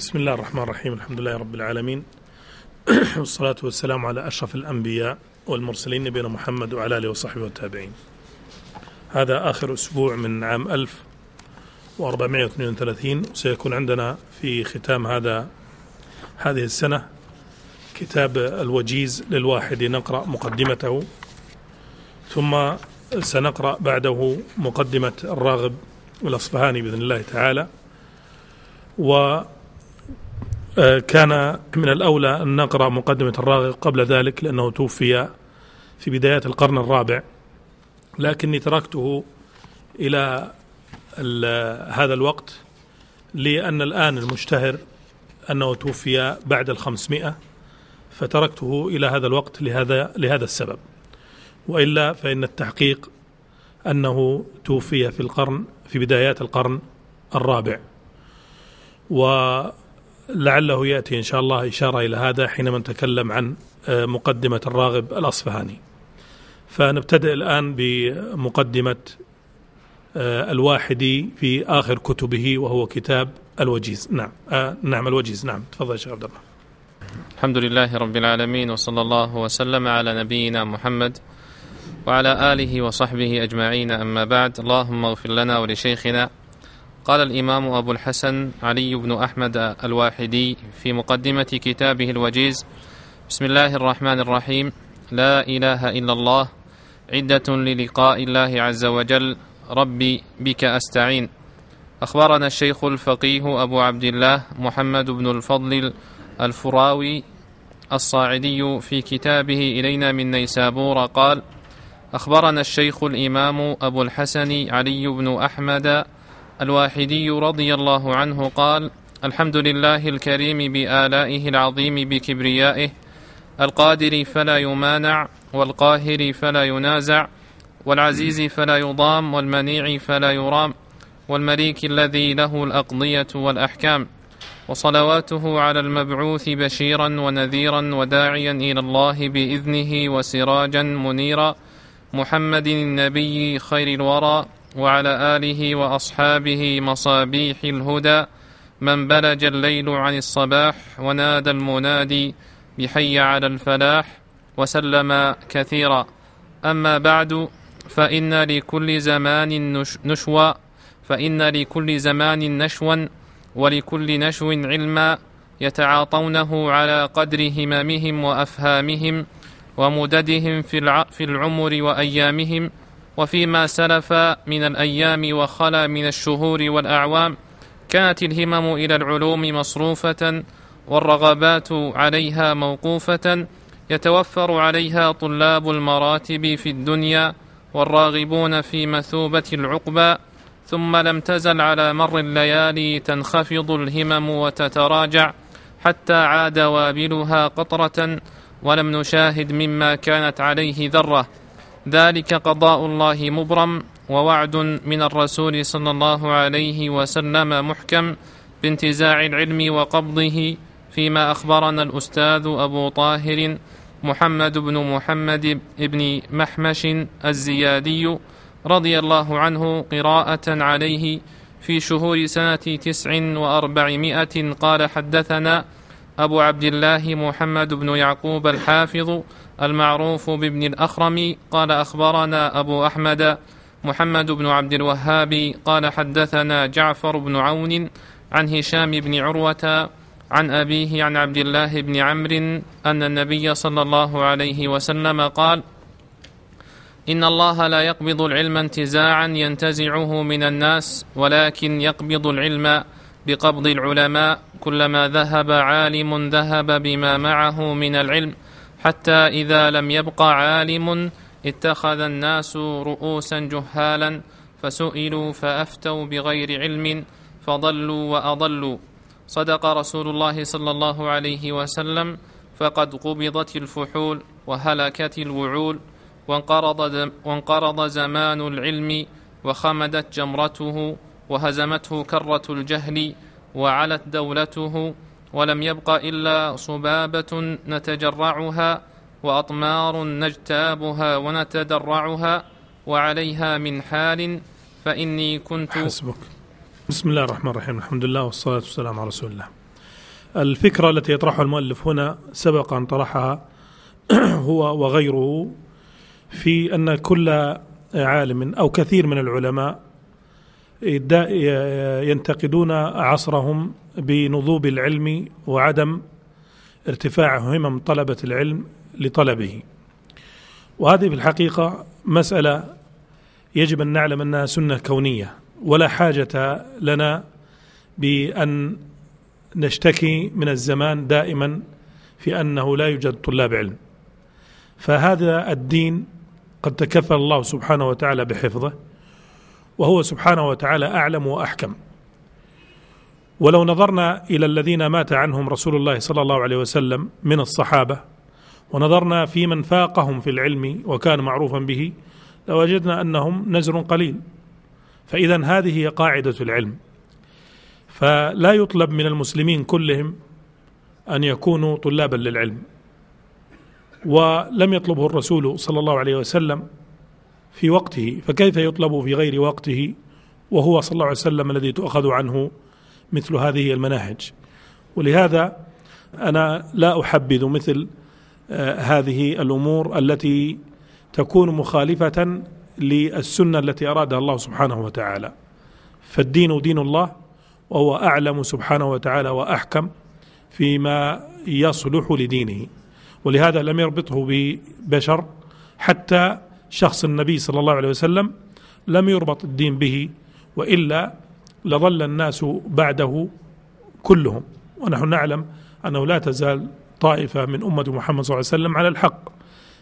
بسم الله الرحمن الرحيم الحمد لله رب العالمين والصلاة والسلام على أشرف الأنبياء والمرسلين نبينا محمد وعلى آله وصحبه والتابعين هذا آخر أسبوع من عام 1432 وسيكون عندنا في ختام هذا هذه السنة كتاب الوجيز للواحد نقرأ مقدمته ثم سنقرأ بعده مقدمة الراغب الأصفهاني بإذن الله تعالى و آه، كان من الأولى أن نقرأ مقدمة الراغب قبل ذلك لأنه توفي في بداية القرن الرابع لكني تركته إلى هذا الوقت لأن الآن المشتهر أنه توفي بعد الخمسمائة فتركته إلى هذا الوقت لهذا, لهذا السبب وإلا فإن التحقيق أنه توفي في القرن في بدايات القرن الرابع و لعله ياتي ان شاء الله اشاره الى هذا حينما نتكلم عن آه، مقدمه الراغب الاصفهاني. فنبتدئ الان بمقدمه آه، الواحدي في اخر كتبه وهو كتاب الوجيز، نعم آه، نعم الوجيز، نعم تفضل يا شيخ عبد الله. الحمد لله رب العالمين وصلى الله وسلم على نبينا محمد وعلى اله وصحبه اجمعين اما بعد اللهم اغفر لنا ولشيخنا قال الإمام أبو الحسن علي بن أحمد الواحدي في مقدمة كتابه الوجيز بسم الله الرحمن الرحيم لا إله إلا الله عدة للقاء الله عز وجل ربي بك أستعين أخبرنا الشيخ الفقيه أبو عبد الله محمد بن الفضل الفراوي الصاعدي في كتابه إلينا من نيسابور قال أخبرنا الشيخ الإمام أبو الحسن علي بن أحمد الواحدي رضي الله عنه قال الحمد لله الكريم بآلائه العظيم بكبريائه القادر فلا يمانع والقاهر فلا ينازع والعزيز فلا يضام والمنيع فلا يرام والمليك الذي له الأقضية والأحكام وصلواته على المبعوث بشيرا ونذيرا وداعيا إلى الله بإذنه وسراجا منيرا محمد النبي خير الورى وعلى آله وأصحابه مصابيح الهدى من بلج الليل عن الصباح ونادى المنادي بحي على الفلاح وسلم كثيرا أما بعد فإن لكل زمان نشوى فإن لكل زمان نشوا ولكل نشو علما يتعاطونه على قدر هممهم وأفهامهم ومددهم في العمر وأيامهم وفيما سلف من الأيام وخلا من الشهور والأعوام كانت الهمم إلى العلوم مصروفة والرغبات عليها موقوفة يتوفر عليها طلاب المراتب في الدنيا والراغبون في مثوبة العقبى ثم لم تزل على مر الليالي تنخفض الهمم وتتراجع حتى عاد وابلها قطرة ولم نشاهد مما كانت عليه ذره ذلك قضاء الله مبرم ووعد من الرسول صلى الله عليه وسلم محكم بانتزاع العلم وقبضه فيما أخبرنا الأستاذ أبو طاهر محمد بن محمد بن محمش الزيادي رضي الله عنه قراءة عليه في شهور سنة تسع وأربعمائة قال حدثنا أبو عبد الله محمد بن يعقوب الحافظ المعروف بابن الأخرم قال أخبرنا أبو أحمد محمد بن عبد الوهاب قال حدثنا جعفر بن عون عن هشام بن عروة عن أبيه عن عبد الله بن عمرو أن النبي صلى الله عليه وسلم قال إن الله لا يقبض العلم انتزاعا ينتزعه من الناس ولكن يقبض العلم بقبض العلماء كلما ذهب عالم ذهب بما معه من العلم حتى إذا لم يبق عالم اتخذ الناس رؤوسا جهالا فسئلوا فأفتوا بغير علم فضلوا وأضلوا صدق رسول الله صلى الله عليه وسلم فقد قبضت الفحول وهلكت الوعول وانقرض, وانقرض زمان العلم وخمدت جمرته وهزمته كرة الجهل وعلت دولته ولم يبق إلا صبابة نتجرعها وأطمار نجتابها ونتدرعها وعليها من حال فإني كنت حسبك بسم الله الرحمن الرحيم الحمد لله والصلاة والسلام على رسول الله الفكرة التي يطرحها المؤلف هنا سبق أن طرحها هو وغيره في أن كل عالم أو كثير من العلماء ينتقدون عصرهم بنضوب العلم وعدم ارتفاع همم طلبة العلم لطلبه وهذه في الحقيقة مسألة يجب أن نعلم أنها سنة كونية ولا حاجة لنا بأن نشتكي من الزمان دائما في أنه لا يوجد طلاب علم فهذا الدين قد تكفل الله سبحانه وتعالى بحفظه وهو سبحانه وتعالى اعلم واحكم ولو نظرنا الى الذين مات عنهم رسول الله صلى الله عليه وسلم من الصحابه ونظرنا في من فاقهم في العلم وكان معروفا به لوجدنا انهم نزر قليل فاذا هذه هي قاعده العلم فلا يطلب من المسلمين كلهم ان يكونوا طلابا للعلم ولم يطلبه الرسول صلى الله عليه وسلم في وقته فكيف يطلب في غير وقته وهو صلى الله عليه وسلم الذي تؤخذ عنه مثل هذه المناهج ولهذا انا لا احبذ مثل آه، هذه الامور التي تكون مخالفه للسنه التي ارادها الله سبحانه وتعالى فالدين دين الله وهو اعلم سبحانه وتعالى واحكم فيما يصلح لدينه ولهذا لم يربطه ببشر حتى شخص النبي صلى الله عليه وسلم لم يربط الدين به والا لظل الناس بعده كلهم ونحن نعلم انه لا تزال طائفه من امه محمد صلى الله عليه وسلم على الحق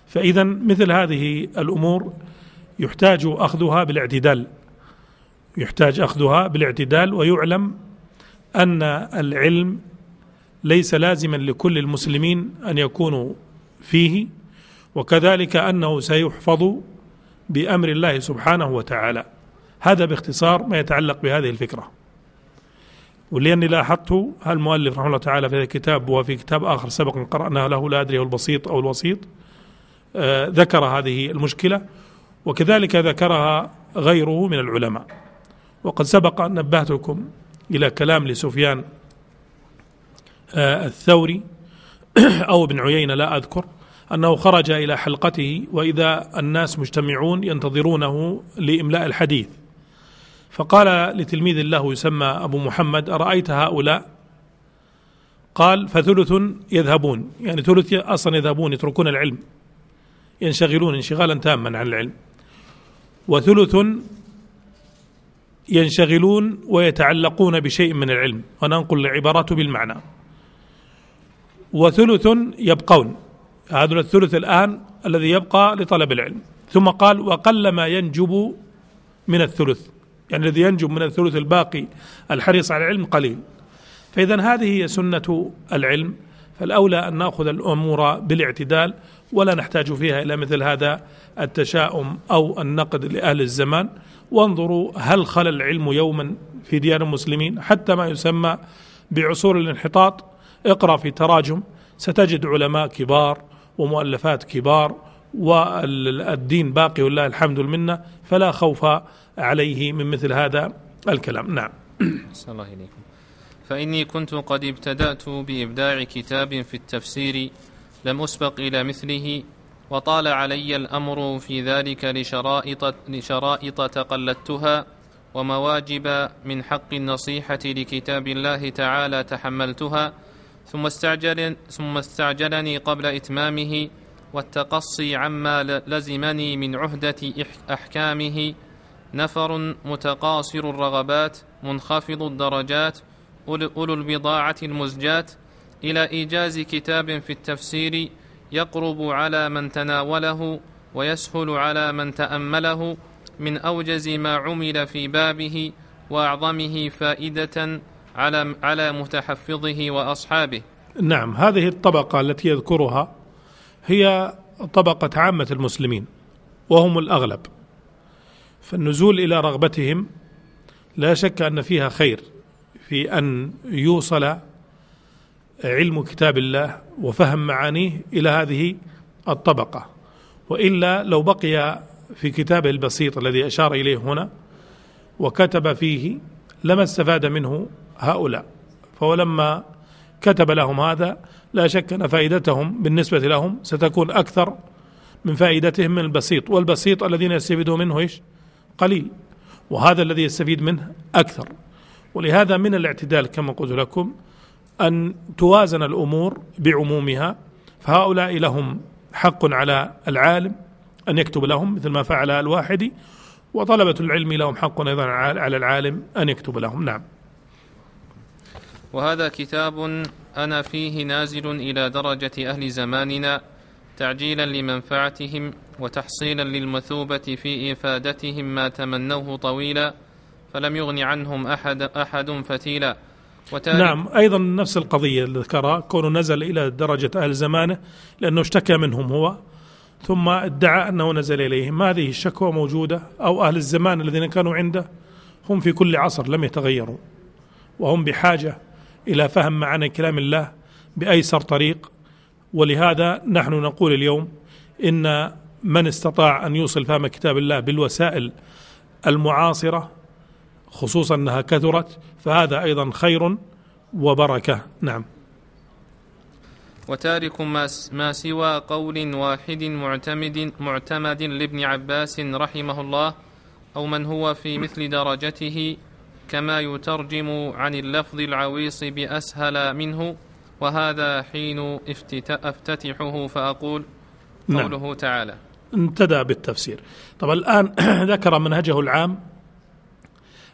فاذا مثل هذه الامور يحتاج اخذها بالاعتدال يحتاج اخذها بالاعتدال ويعلم ان العلم ليس لازما لكل المسلمين ان يكونوا فيه وكذلك أنه سيحفظ بأمر الله سبحانه وتعالى هذا باختصار ما يتعلق بهذه الفكرة ولأني لاحظت المؤلف رحمه الله تعالى في هذا الكتاب وفي كتاب آخر سبق قرأنا له لا أدري هو البسيط أو الوسيط آه، ذكر هذه المشكلة وكذلك ذكرها غيره من العلماء وقد سبق أن نبهتكم إلى كلام لسفيان آه، الثوري أو ابن عيينة لا أذكر أنه خرج إلى حلقته وإذا الناس مجتمعون ينتظرونه لإملاء الحديث فقال لتلميذ له يسمى أبو محمد أرأيت هؤلاء قال فثلث يذهبون يعني ثلث أصلا يذهبون يتركون العلم ينشغلون انشغالا تاما عن العلم وثلث ينشغلون ويتعلقون بشيء من العلم وننقل العبارات بالمعنى وثلث يبقون هذا الثلث الآن الذي يبقى لطلب العلم ثم قال وقل ما ينجب من الثلث يعني الذي ينجب من الثلث الباقي الحريص على العلم قليل فإذا هذه هي سنة العلم فالأولى أن نأخذ الأمور بالاعتدال ولا نحتاج فيها إلى مثل هذا التشاؤم أو النقد لأهل الزمان وانظروا هل خل العلم يوما في ديار المسلمين حتى ما يسمى بعصور الانحطاط اقرأ في تراجم ستجد علماء كبار ومؤلفات كبار والدين باقي والله الحمد والمنه فلا خوف عليه من مثل هذا الكلام نعم الله إليكم فإني كنت قد ابتدأت بإبداع كتاب في التفسير لم أسبق إلى مثله وطال علي الأمر في ذلك لشرائط, لشرائط تقلدتها ومواجب من حق النصيحة لكتاب الله تعالى تحملتها ثم, استعجل ثم استعجلني قبل إتمامه والتقصي عما لزمني من عهدة أحكامه نفر متقاصر الرغبات منخفض الدرجات أولو البضاعة المزجات إلى إيجاز كتاب في التفسير يقرب على من تناوله ويسهل على من تأمله من أوجز ما عمل في بابه وأعظمه فائدة على على متحفظه واصحابه. نعم هذه الطبقه التي يذكرها هي طبقه عامه المسلمين وهم الاغلب. فالنزول الى رغبتهم لا شك ان فيها خير في ان يوصل علم كتاب الله وفهم معانيه الى هذه الطبقه والا لو بقي في كتابه البسيط الذي اشار اليه هنا وكتب فيه لما استفاد منه هؤلاء فولما كتب لهم هذا لا شك أن فائدتهم بالنسبة لهم ستكون أكثر من فائدتهم من البسيط والبسيط الذين يستفيدون منه إيش قليل وهذا الذي يستفيد منه أكثر ولهذا من الاعتدال كما قلت لكم أن توازن الأمور بعمومها فهؤلاء لهم حق على العالم أن يكتب لهم مثل ما فعل الواحدي وطلبة العلم لهم حق أيضا على العالم أن يكتب لهم نعم وهذا كتاب أنا فيه نازل إلى درجة أهل زماننا تعجيلا لمنفعتهم وتحصيلا للمثوبة في إفادتهم ما تمنوه طويلا فلم يغن عنهم أحد, أحد فتيلا نعم أيضا نفس القضية اللي ذكرها كونه نزل إلى درجة أهل زمانه لأنه اشتكى منهم هو ثم ادعى أنه نزل إليهم هذه الشكوى موجودة أو أهل الزمان الذين كانوا عنده هم في كل عصر لم يتغيروا وهم بحاجة الى فهم معنى كلام الله بايسر طريق ولهذا نحن نقول اليوم ان من استطاع ان يوصل فهم كتاب الله بالوسائل المعاصره خصوصا انها كثرت فهذا ايضا خير وبركه نعم وتارك ما سوى قول واحد معتمد معتمد لابن عباس رحمه الله او من هو في مثل درجته كما يترجم عن اللفظ العويص بأسهل منه وهذا حين افتتحه فأقول نعم. قوله نعم. تعالى ابتدأ بالتفسير طبعا الآن ذكر منهجه العام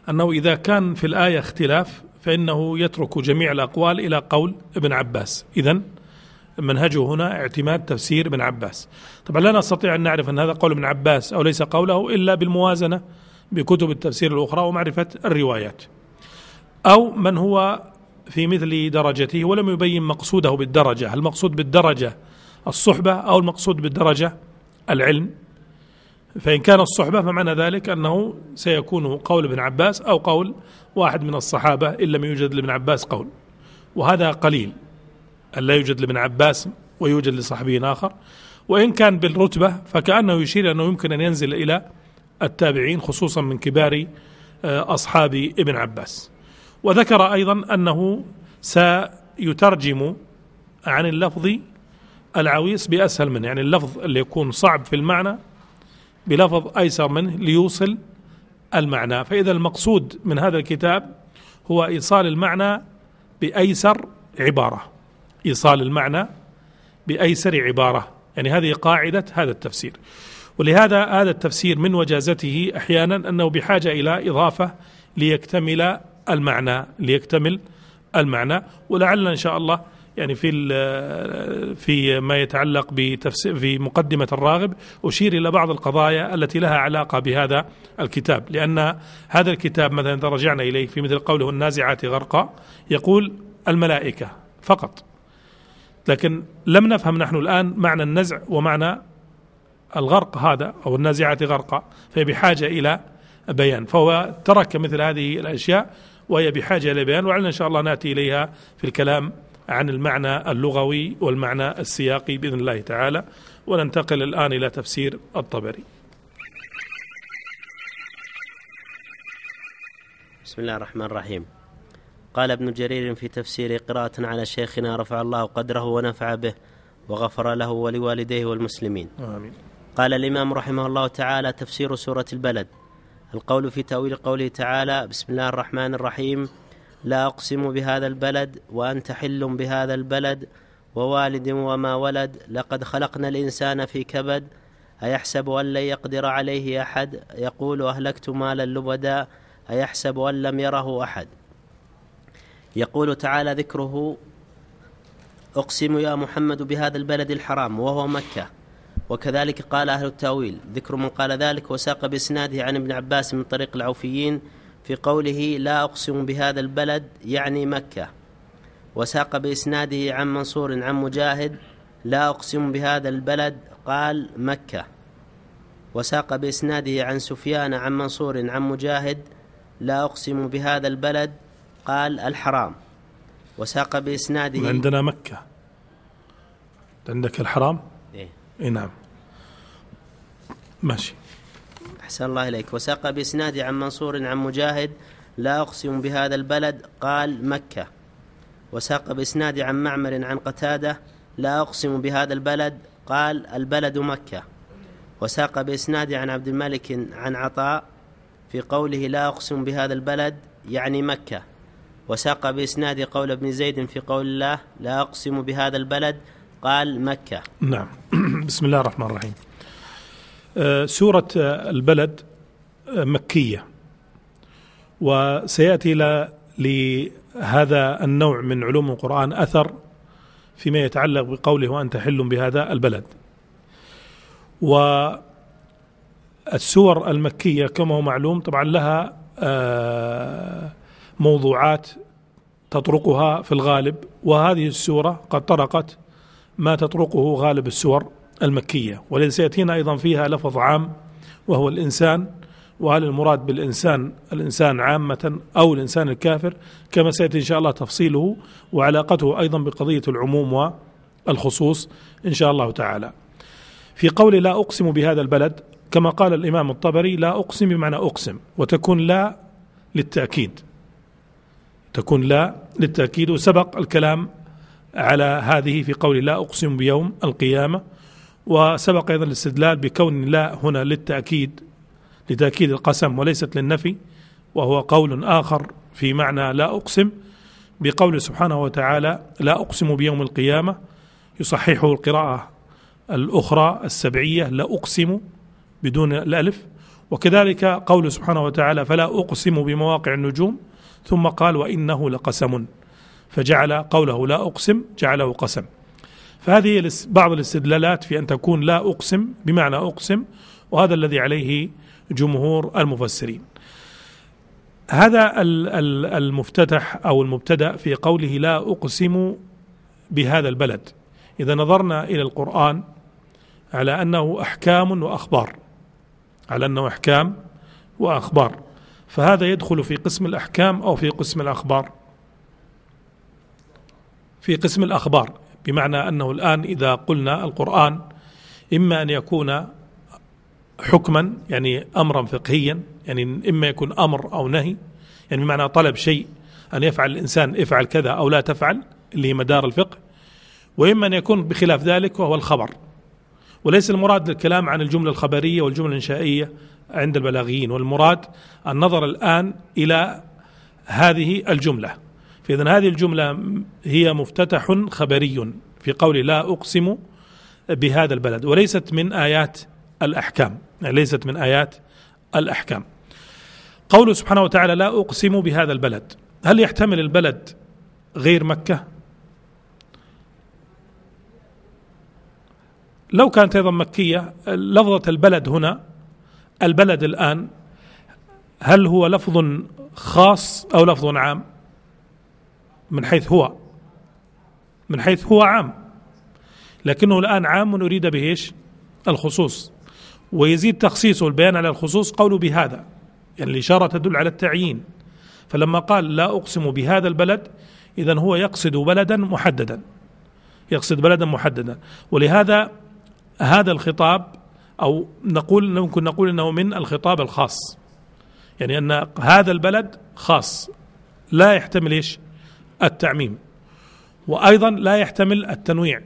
أنه إذا كان في الآية اختلاف فإنه يترك جميع الأقوال إلى قول ابن عباس إذا منهجه هنا اعتماد تفسير ابن عباس طبعا لا نستطيع أن نعرف أن هذا قول ابن عباس أو ليس قوله إلا بالموازنة بكتب التفسير الأخرى ومعرفة الروايات أو من هو في مثل درجته ولم يبين مقصوده بالدرجة هل المقصود بالدرجة الصحبة أو المقصود بالدرجة العلم فإن كان الصحبة فمعنى ذلك أنه سيكون قول ابن عباس أو قول واحد من الصحابة إن لم يوجد لابن عباس قول وهذا قليل أن لا يوجد لابن عباس ويوجد لصحابي آخر وإن كان بالرتبة فكأنه يشير أنه يمكن أن ينزل إلى التابعين خصوصا من كبار آه، أصحاب ابن عباس وذكر أيضا أنه سيترجم عن اللفظ العويص بأسهل منه يعني اللفظ اللي يكون صعب في المعنى بلفظ أيسر منه ليوصل المعنى فإذا المقصود من هذا الكتاب هو إيصال المعنى بأيسر عبارة إيصال المعنى بأيسر عبارة يعني هذه قاعدة هذا التفسير ولهذا هذا التفسير من وجازته احيانا انه بحاجه الى اضافه ليكتمل المعنى ليكتمل المعنى ولعل ان شاء الله يعني في في ما يتعلق بتفسير في مقدمه الراغب اشير الى بعض القضايا التي لها علاقه بهذا الكتاب لان هذا الكتاب مثلا اذا رجعنا اليه في مثل قوله النازعات غرقا يقول الملائكه فقط لكن لم نفهم نحن الان معنى النزع ومعنى الغرق هذا أو النازعة غرقا فهي بحاجة إلى بيان فهو ترك مثل هذه الأشياء وهي بحاجة إلى بيان وعلنا إن شاء الله نأتي إليها في الكلام عن المعنى اللغوي والمعنى السياقي بإذن الله تعالى وننتقل الآن إلى تفسير الطبري بسم الله الرحمن الرحيم قال ابن جرير في تفسير قراءة على شيخنا رفع الله قدره ونفع به وغفر له ولوالديه والمسلمين آمين قال الإمام رحمه الله تعالى تفسير سورة البلد القول في تأويل قوله تعالى بسم الله الرحمن الرحيم لا أقسم بهذا البلد وأنت حل بهذا البلد ووالد وما ولد لقد خلقنا الإنسان في كبد أيحسب أن لن يقدر عليه أحد يقول أهلكت مالا لبدا أيحسب أن لم يره أحد يقول تعالى ذكره أقسم يا محمد بهذا البلد الحرام وهو مكة وكذلك قال أهل التأويل ذكر من قال ذلك وساق بإسناده عن ابن عباس من طريق العوفيين في قوله لا أقسم بهذا البلد يعني مكة وساق بإسناده عن منصور عن مجاهد لا أقسم بهذا البلد قال مكة وساق بإسناده عن سفيان عن منصور عن مجاهد لا أقسم بهذا البلد قال الحرام وساق بإسناده عندنا مكة عندك الحرام اي نعم ماشي أحسن الله إليك وساق بإسناد عن منصور عن مجاهد لا أقسم بهذا البلد قال مكة وساق بإسناد عن معمر عن قتادة لا أقسم بهذا البلد قال البلد مكة وساق بإسناد عن عبد الملك عن عطاء في قوله لا أقسم بهذا البلد يعني مكة وساق بإسناد قول ابن زيد في قول الله لا أقسم بهذا البلد قال مكة نعم بسم الله الرحمن الرحيم آه، سورة البلد آه، مكية وسيأتي لهذا النوع من علوم القرآن أثر فيما يتعلق بقوله وأنت حل بهذا البلد والسور المكية كما هو معلوم طبعا لها آه، موضوعات تطرقها في الغالب وهذه السورة قد طرقت ما تطرقه غالب السور المكية والذي سيأتينا أيضا فيها لفظ عام وهو الإنسان وهل المراد بالإنسان الإنسان عامة أو الإنسان الكافر كما سيأتي إن شاء الله تفصيله وعلاقته أيضا بقضية العموم والخصوص إن شاء الله تعالى في قول لا أقسم بهذا البلد كما قال الإمام الطبري لا أقسم بمعنى أقسم وتكون لا للتأكيد تكون لا للتأكيد وسبق الكلام على هذه في قول لا أقسم بيوم القيامة وسبق أيضا الاستدلال بكون لا هنا للتأكيد لتأكيد القسم وليست للنفي وهو قول آخر في معنى لا أقسم بقول سبحانه وتعالى لا أقسم بيوم القيامة يصححه القراءة الأخرى السبعية لا أقسم بدون الألف وكذلك قول سبحانه وتعالى فلا أقسم بمواقع النجوم ثم قال وإنه لقسم فجعل قوله لا أقسم جعله قسم فهذه بعض الاستدلالات في أن تكون لا أقسم بمعنى أقسم وهذا الذي عليه جمهور المفسرين هذا المفتتح أو المبتدأ في قوله لا أقسم بهذا البلد إذا نظرنا إلى القرآن على أنه أحكام وأخبار على أنه أحكام وأخبار فهذا يدخل في قسم الأحكام أو في قسم الأخبار في قسم الأخبار بمعنى أنه الآن إذا قلنا القرآن إما أن يكون حكما يعني أمرا فقهيا يعني إما يكون أمر أو نهي يعني بمعنى طلب شيء أن يفعل الإنسان افعل كذا أو لا تفعل اللي هي مدار الفقه وإما أن يكون بخلاف ذلك وهو الخبر وليس المراد الكلام عن الجملة الخبرية والجملة الإنشائية عند البلاغيين والمراد النظر الآن إلى هذه الجملة فإذا هذه الجملة هي مفتتح خبري في قول لا أقسم بهذا البلد وليست من آيات الأحكام يعني ليست من آيات الأحكام قوله سبحانه وتعالى لا أقسم بهذا البلد هل يحتمل البلد غير مكة لو كانت أيضا مكية لفظة البلد هنا البلد الآن هل هو لفظ خاص أو لفظ عام من حيث هو من حيث هو عام لكنه الآن عام أريد به إيش الخصوص ويزيد تخصيصه البيان على الخصوص قوله بهذا يعني الإشارة تدل على التعيين فلما قال لا أقسم بهذا البلد إذا هو يقصد بلدا محددا يقصد بلدا محددا ولهذا هذا الخطاب أو نقول ممكن نقول أنه من الخطاب الخاص يعني أن هذا البلد خاص لا يحتمل إيش التعميم وايضا لا يحتمل التنويع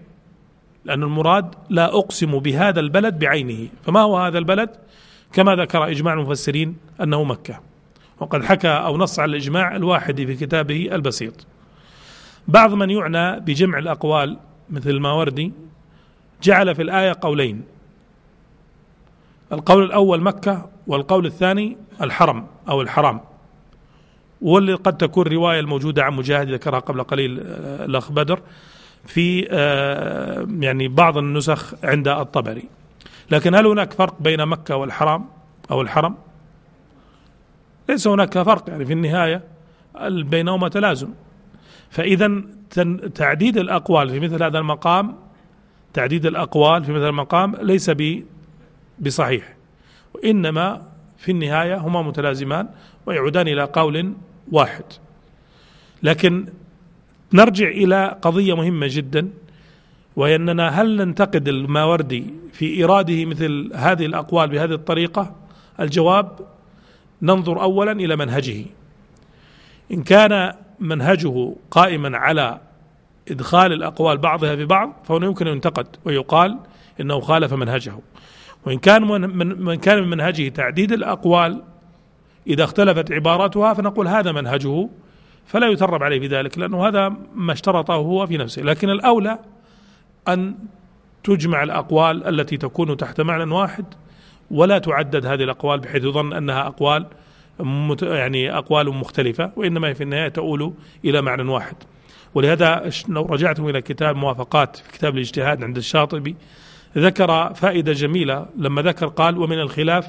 لان المراد لا اقسم بهذا البلد بعينه فما هو هذا البلد كما ذكر اجماع المفسرين انه مكه وقد حكى او نص على الاجماع الواحد في كتابه البسيط بعض من يعنى بجمع الاقوال مثل الماوردي جعل في الايه قولين القول الاول مكه والقول الثاني الحرم او الحرام واللي قد تكون رواية الموجودة عن مجاهد ذكرها قبل قليل آه، الأخ بدر في آه، يعني بعض النسخ عند الطبري لكن هل هناك فرق بين مكة والحرام أو الحرم ليس هناك فرق يعني في النهاية بينهما تلازم فإذا تعديد الأقوال في مثل هذا المقام تعديد الأقوال في مثل المقام ليس بصحيح وإنما في النهاية هما متلازمان ويعودان إلى قول واحد لكن نرجع إلى قضية مهمة جدا وهي أننا هل ننتقد الماوردي في إيراده مثل هذه الأقوال بهذه الطريقة الجواب ننظر أولا إلى منهجه إن كان منهجه قائما على إدخال الأقوال بعضها في بعض فهنا يمكن أن ينتقد ويقال إنه خالف منهجه وإن كان من كان من منهجه تعديد الأقوال إذا اختلفت عباراتها فنقول هذا منهجه فلا يترب عليه بذلك لأنه هذا ما اشترطه هو في نفسه لكن الأولى أن تجمع الأقوال التي تكون تحت معنى واحد ولا تعدد هذه الأقوال بحيث يظن أنها أقوال يعني أقوال مختلفة وإنما في النهاية تؤول إلى معنى واحد ولهذا لو رجعتم إلى كتاب موافقات في كتاب الاجتهاد عند الشاطبي ذكر فائدة جميلة لما ذكر قال ومن الخلاف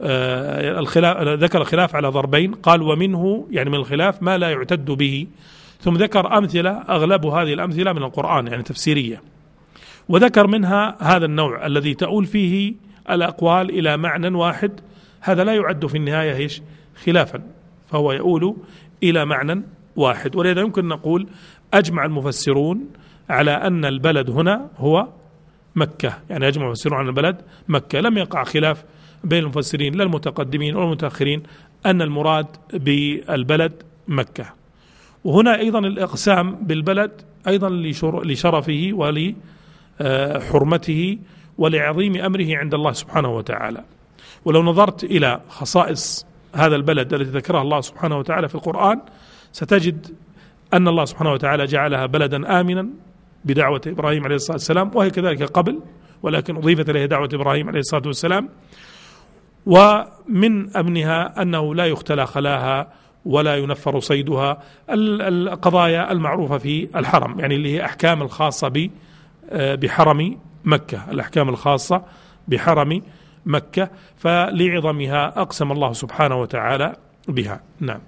آه، الخلاف ذكر الخلاف على ضربين قال ومنه يعني من الخلاف ما لا يعتد به ثم ذكر أمثلة أغلب هذه الأمثلة من القرآن يعني تفسيرية وذكر منها هذا النوع الذي تؤول فيه الأقوال إلى معنى واحد هذا لا يعد في النهاية إيش خلافا فهو يؤول إلى معنى واحد ولذا يمكن نقول أجمع المفسرون على أن البلد هنا هو مكة يعني أجمع المفسرون على البلد مكة لم يقع خلاف بين المفسرين لا المتقدمين ولا المتأخرين أن المراد بالبلد مكة وهنا أيضا الإقسام بالبلد أيضا لشرفه ولحرمته ولعظيم أمره عند الله سبحانه وتعالى ولو نظرت إلى خصائص هذا البلد التي ذكرها الله سبحانه وتعالى في القرآن ستجد أن الله سبحانه وتعالى جعلها بلدا آمنا بدعوة إبراهيم عليه الصلاة والسلام وهي كذلك قبل ولكن أضيفت إليها دعوة إبراهيم عليه الصلاة والسلام ومن أمنها أنه لا يختلى خلاها ولا ينفر صيدها القضايا المعروفة في الحرم يعني اللي هي أحكام الخاصة آه، بحرم مكة الأحكام الخاصة بحرم مكة فلعظمها أقسم الله سبحانه وتعالى بها نعم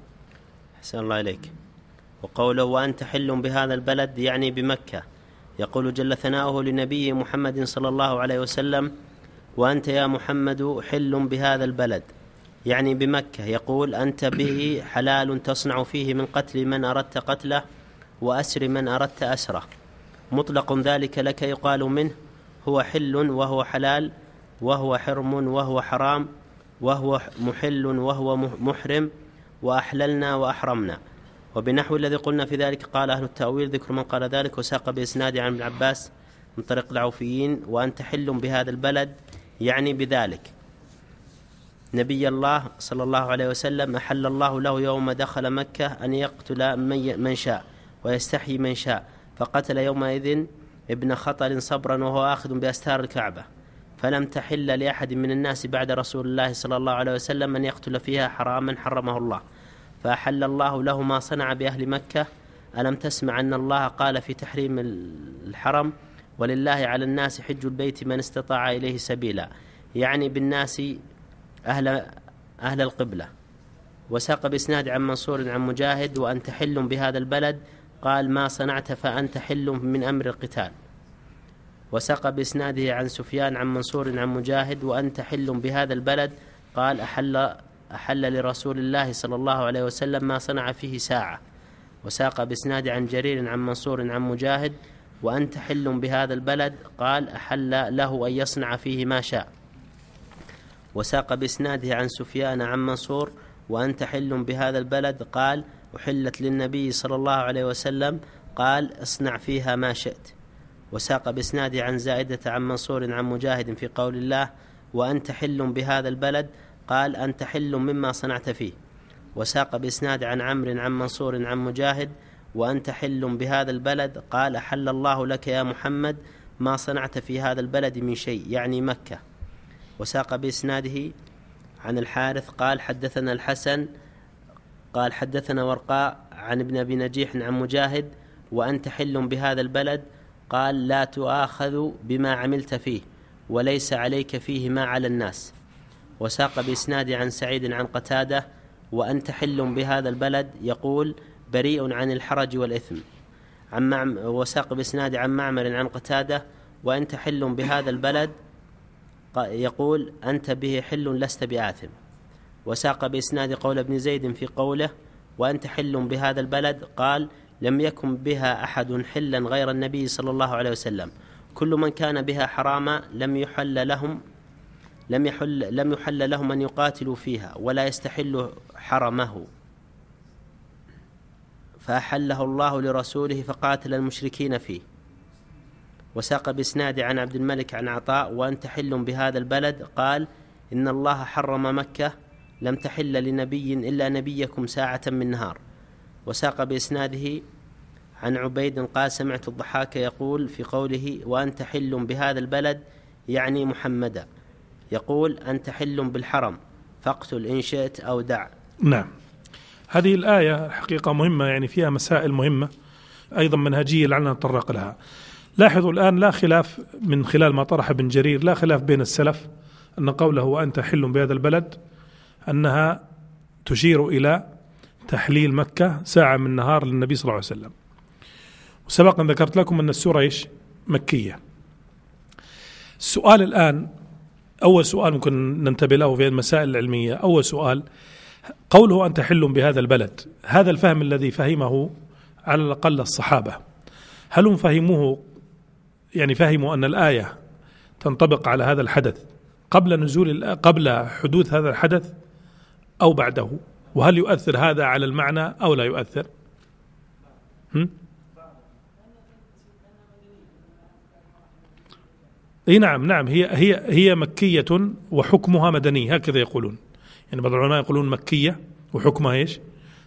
أحسن الله إليك وقوله وأنت حل بهذا البلد يعني بمكة يقول جل ثناؤه لنبي محمد صلى الله عليه وسلم وأنت يا محمد حل بهذا البلد يعني بمكة يقول أنت به حلال تصنع فيه من قتل من أردت قتله وأسر من أردت أسره مطلق ذلك لك يقال منه هو حل وهو حلال وهو حرم وهو حرام وهو محل وهو محرم وأحللنا وأحرمنا وبنحو الذي قلنا في ذلك قال أهل التأويل ذكر من قال ذلك وساق بإسناد عن ابن عباس من طريق العوفيين وأنت حل بهذا البلد يعني بذلك نبي الله صلى الله عليه وسلم أحل الله له يوم دخل مكة أن يقتل من شاء ويستحيي من شاء فقتل يومئذ ابن خطل صبرا وهو آخذ بأستار الكعبة فلم تحل لأحد من الناس بعد رسول الله صلى الله عليه وسلم أن يقتل فيها حراما حرمه الله فأحل الله له ما صنع بأهل مكة ألم تسمع أن الله قال في تحريم الحرم ولله على الناس حج البيت من استطاع إليه سبيلا يعني بالناس أهل, أهل القبلة وساق بإسناد عن منصور عن مجاهد وأنت حل بهذا البلد قال ما صنعت فأنت حل من أمر القتال وساق بإسناده عن سفيان عن منصور عن مجاهد وأنت حل بهذا البلد قال أحل, أحل لرسول الله صلى الله عليه وسلم ما صنع فيه ساعة وساق بإسناد عن جرير عن منصور عن مجاهد وأنت حل بهذا البلد قال أحل له أن يصنع فيه ما شاء وساق بإسناده عن سفيان عن منصور وأنت حل بهذا البلد قال أحلت للنبي صلى الله عليه وسلم قال اصنع فيها ما شئت وساق بإسناده عن زائدة عن منصور عن مجاهد في قول الله وأنت حل بهذا البلد قال أنت حل مما صنعت فيه وساق بإسناد عن عمرو عن منصور عن مجاهد وأنت حل بهذا البلد قال حل الله لك يا محمد ما صنعت في هذا البلد من شيء يعني مكة وساق بإسناده عن الحارث قال حدثنا الحسن قال حدثنا ورقاء عن ابن أبي نجيح عن مجاهد وأنت حل بهذا البلد قال لا تؤاخذ بما عملت فيه وليس عليك فيه ما على الناس وساق بإسناد عن سعيد عن قتادة وأنت حل بهذا البلد يقول بريء عن الحرج والإثم عن وساق بإسناد عن معمر عن قتادة وأنت حل بهذا البلد يقول أنت به حل لست بآثم وساق بإسناد قول ابن زيد في قوله وأنت حل بهذا البلد قال لم يكن بها أحد حلا غير النبي صلى الله عليه وسلم كل من كان بها حراما لم يحل لهم لم يحل لم يحل لهم أن يقاتلوا فيها ولا يستحل حرمه فأحله الله لرسوله فقاتل المشركين فيه وساق بإسناد عن عبد الملك عن عطاء وأنت حل بهذا البلد قال إن الله حرم مكة لم تحل لنبي إلا نبيكم ساعة من نهار وساق بإسناده عن عبيد قال سمعت الضحاك يقول في قوله وأنت حل بهذا البلد يعني محمدا يقول أنت حل بالحرم فاقتل إن شئت أو دع نعم هذه الآية حقيقة مهمة يعني فيها مسائل مهمة أيضا منهجية لعلنا نتطرق لها لاحظوا الآن لا خلاف من خلال ما طرح ابن جرير لا خلاف بين السلف أن قوله وأنت حل بهذا البلد أنها تشير إلى تحليل مكة ساعة من النهار للنبي صلى الله عليه وسلم وسبقا ذكرت لكم أن السورة إيش مكية السؤال الآن أول سؤال ممكن ننتبه له في المسائل العلمية أول سؤال قوله أنت حل بهذا البلد هذا الفهم الذي فهمه على الأقل الصحابة هل هم فهموه يعني فهموا أن الآية تنطبق على هذا الحدث قبل نزول قبل حدوث هذا الحدث أو بعده وهل يؤثر هذا على المعنى أو لا يؤثر هم؟ اي نعم نعم هي هي هي مكية وحكمها مدني هكذا يقولون يعني بعض العلماء يقولون مكية وحكمها ايش؟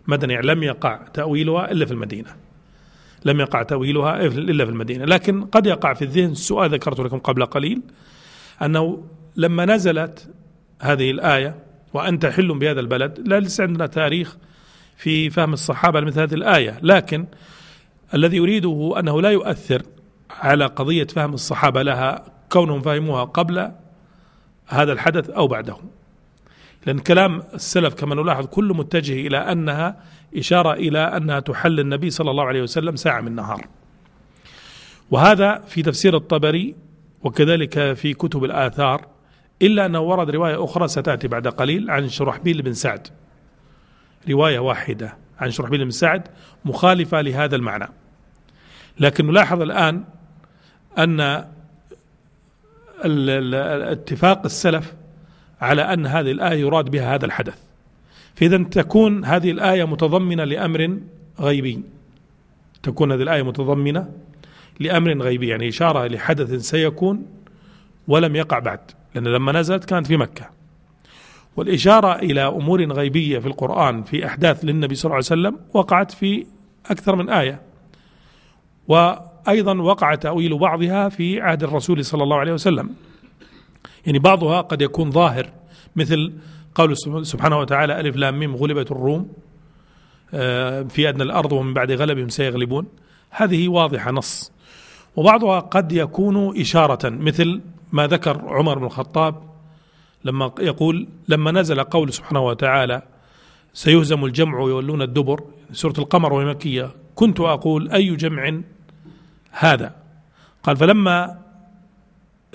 مدني يعني لم يقع تأويلها إلا في المدينة لم يقع تأويلها إلا في المدينة لكن قد يقع في الذهن السؤال ذكرته لكم قبل قليل أنه لما نزلت هذه الآية وأنت حل بهذا البلد لا ليس عندنا تاريخ في فهم الصحابة مثل هذه الآية لكن الذي يريده أنه لا يؤثر على قضية فهم الصحابة لها كونهم فهموها قبل هذا الحدث أو بعده لأن كلام السلف كما نلاحظ كله متجه إلى أنها إشارة إلى أنها تحل النبي صلى الله عليه وسلم ساعة من النهار وهذا في تفسير الطبري وكذلك في كتب الآثار إلا أنه ورد رواية أخرى ستأتي بعد قليل عن شرحبيل بن سعد رواية واحدة عن شرحبيل بن سعد مخالفة لهذا المعنى لكن نلاحظ الآن أن اتفاق السلف على أن هذه الآية يراد بها هذا الحدث فإذا تكون هذه الآية متضمنة لأمر غيبي تكون هذه الآية متضمنة لأمر غيبي يعني إشارة لحدث سيكون ولم يقع بعد لأن لما نزلت كانت في مكة والإشارة إلى أمور غيبية في القرآن في أحداث للنبي صلى الله عليه وسلم وقعت في أكثر من آية وأيضا وقع تأويل بعضها في عهد الرسول صلى الله عليه وسلم يعني بعضها قد يكون ظاهر مثل قول سبحانه وتعالى ألف لام ميم غلبت الروم آه، في أدنى الأرض ومن بعد غلبهم سيغلبون هذه واضحة نص وبعضها قد يكون إشارة مثل ما ذكر عمر بن الخطاب لما يقول لما نزل قول سبحانه وتعالى سيهزم الجمع ويولون الدبر يعني سورة القمر وهي مكية كنت أقول أي جمع هذا قال فلما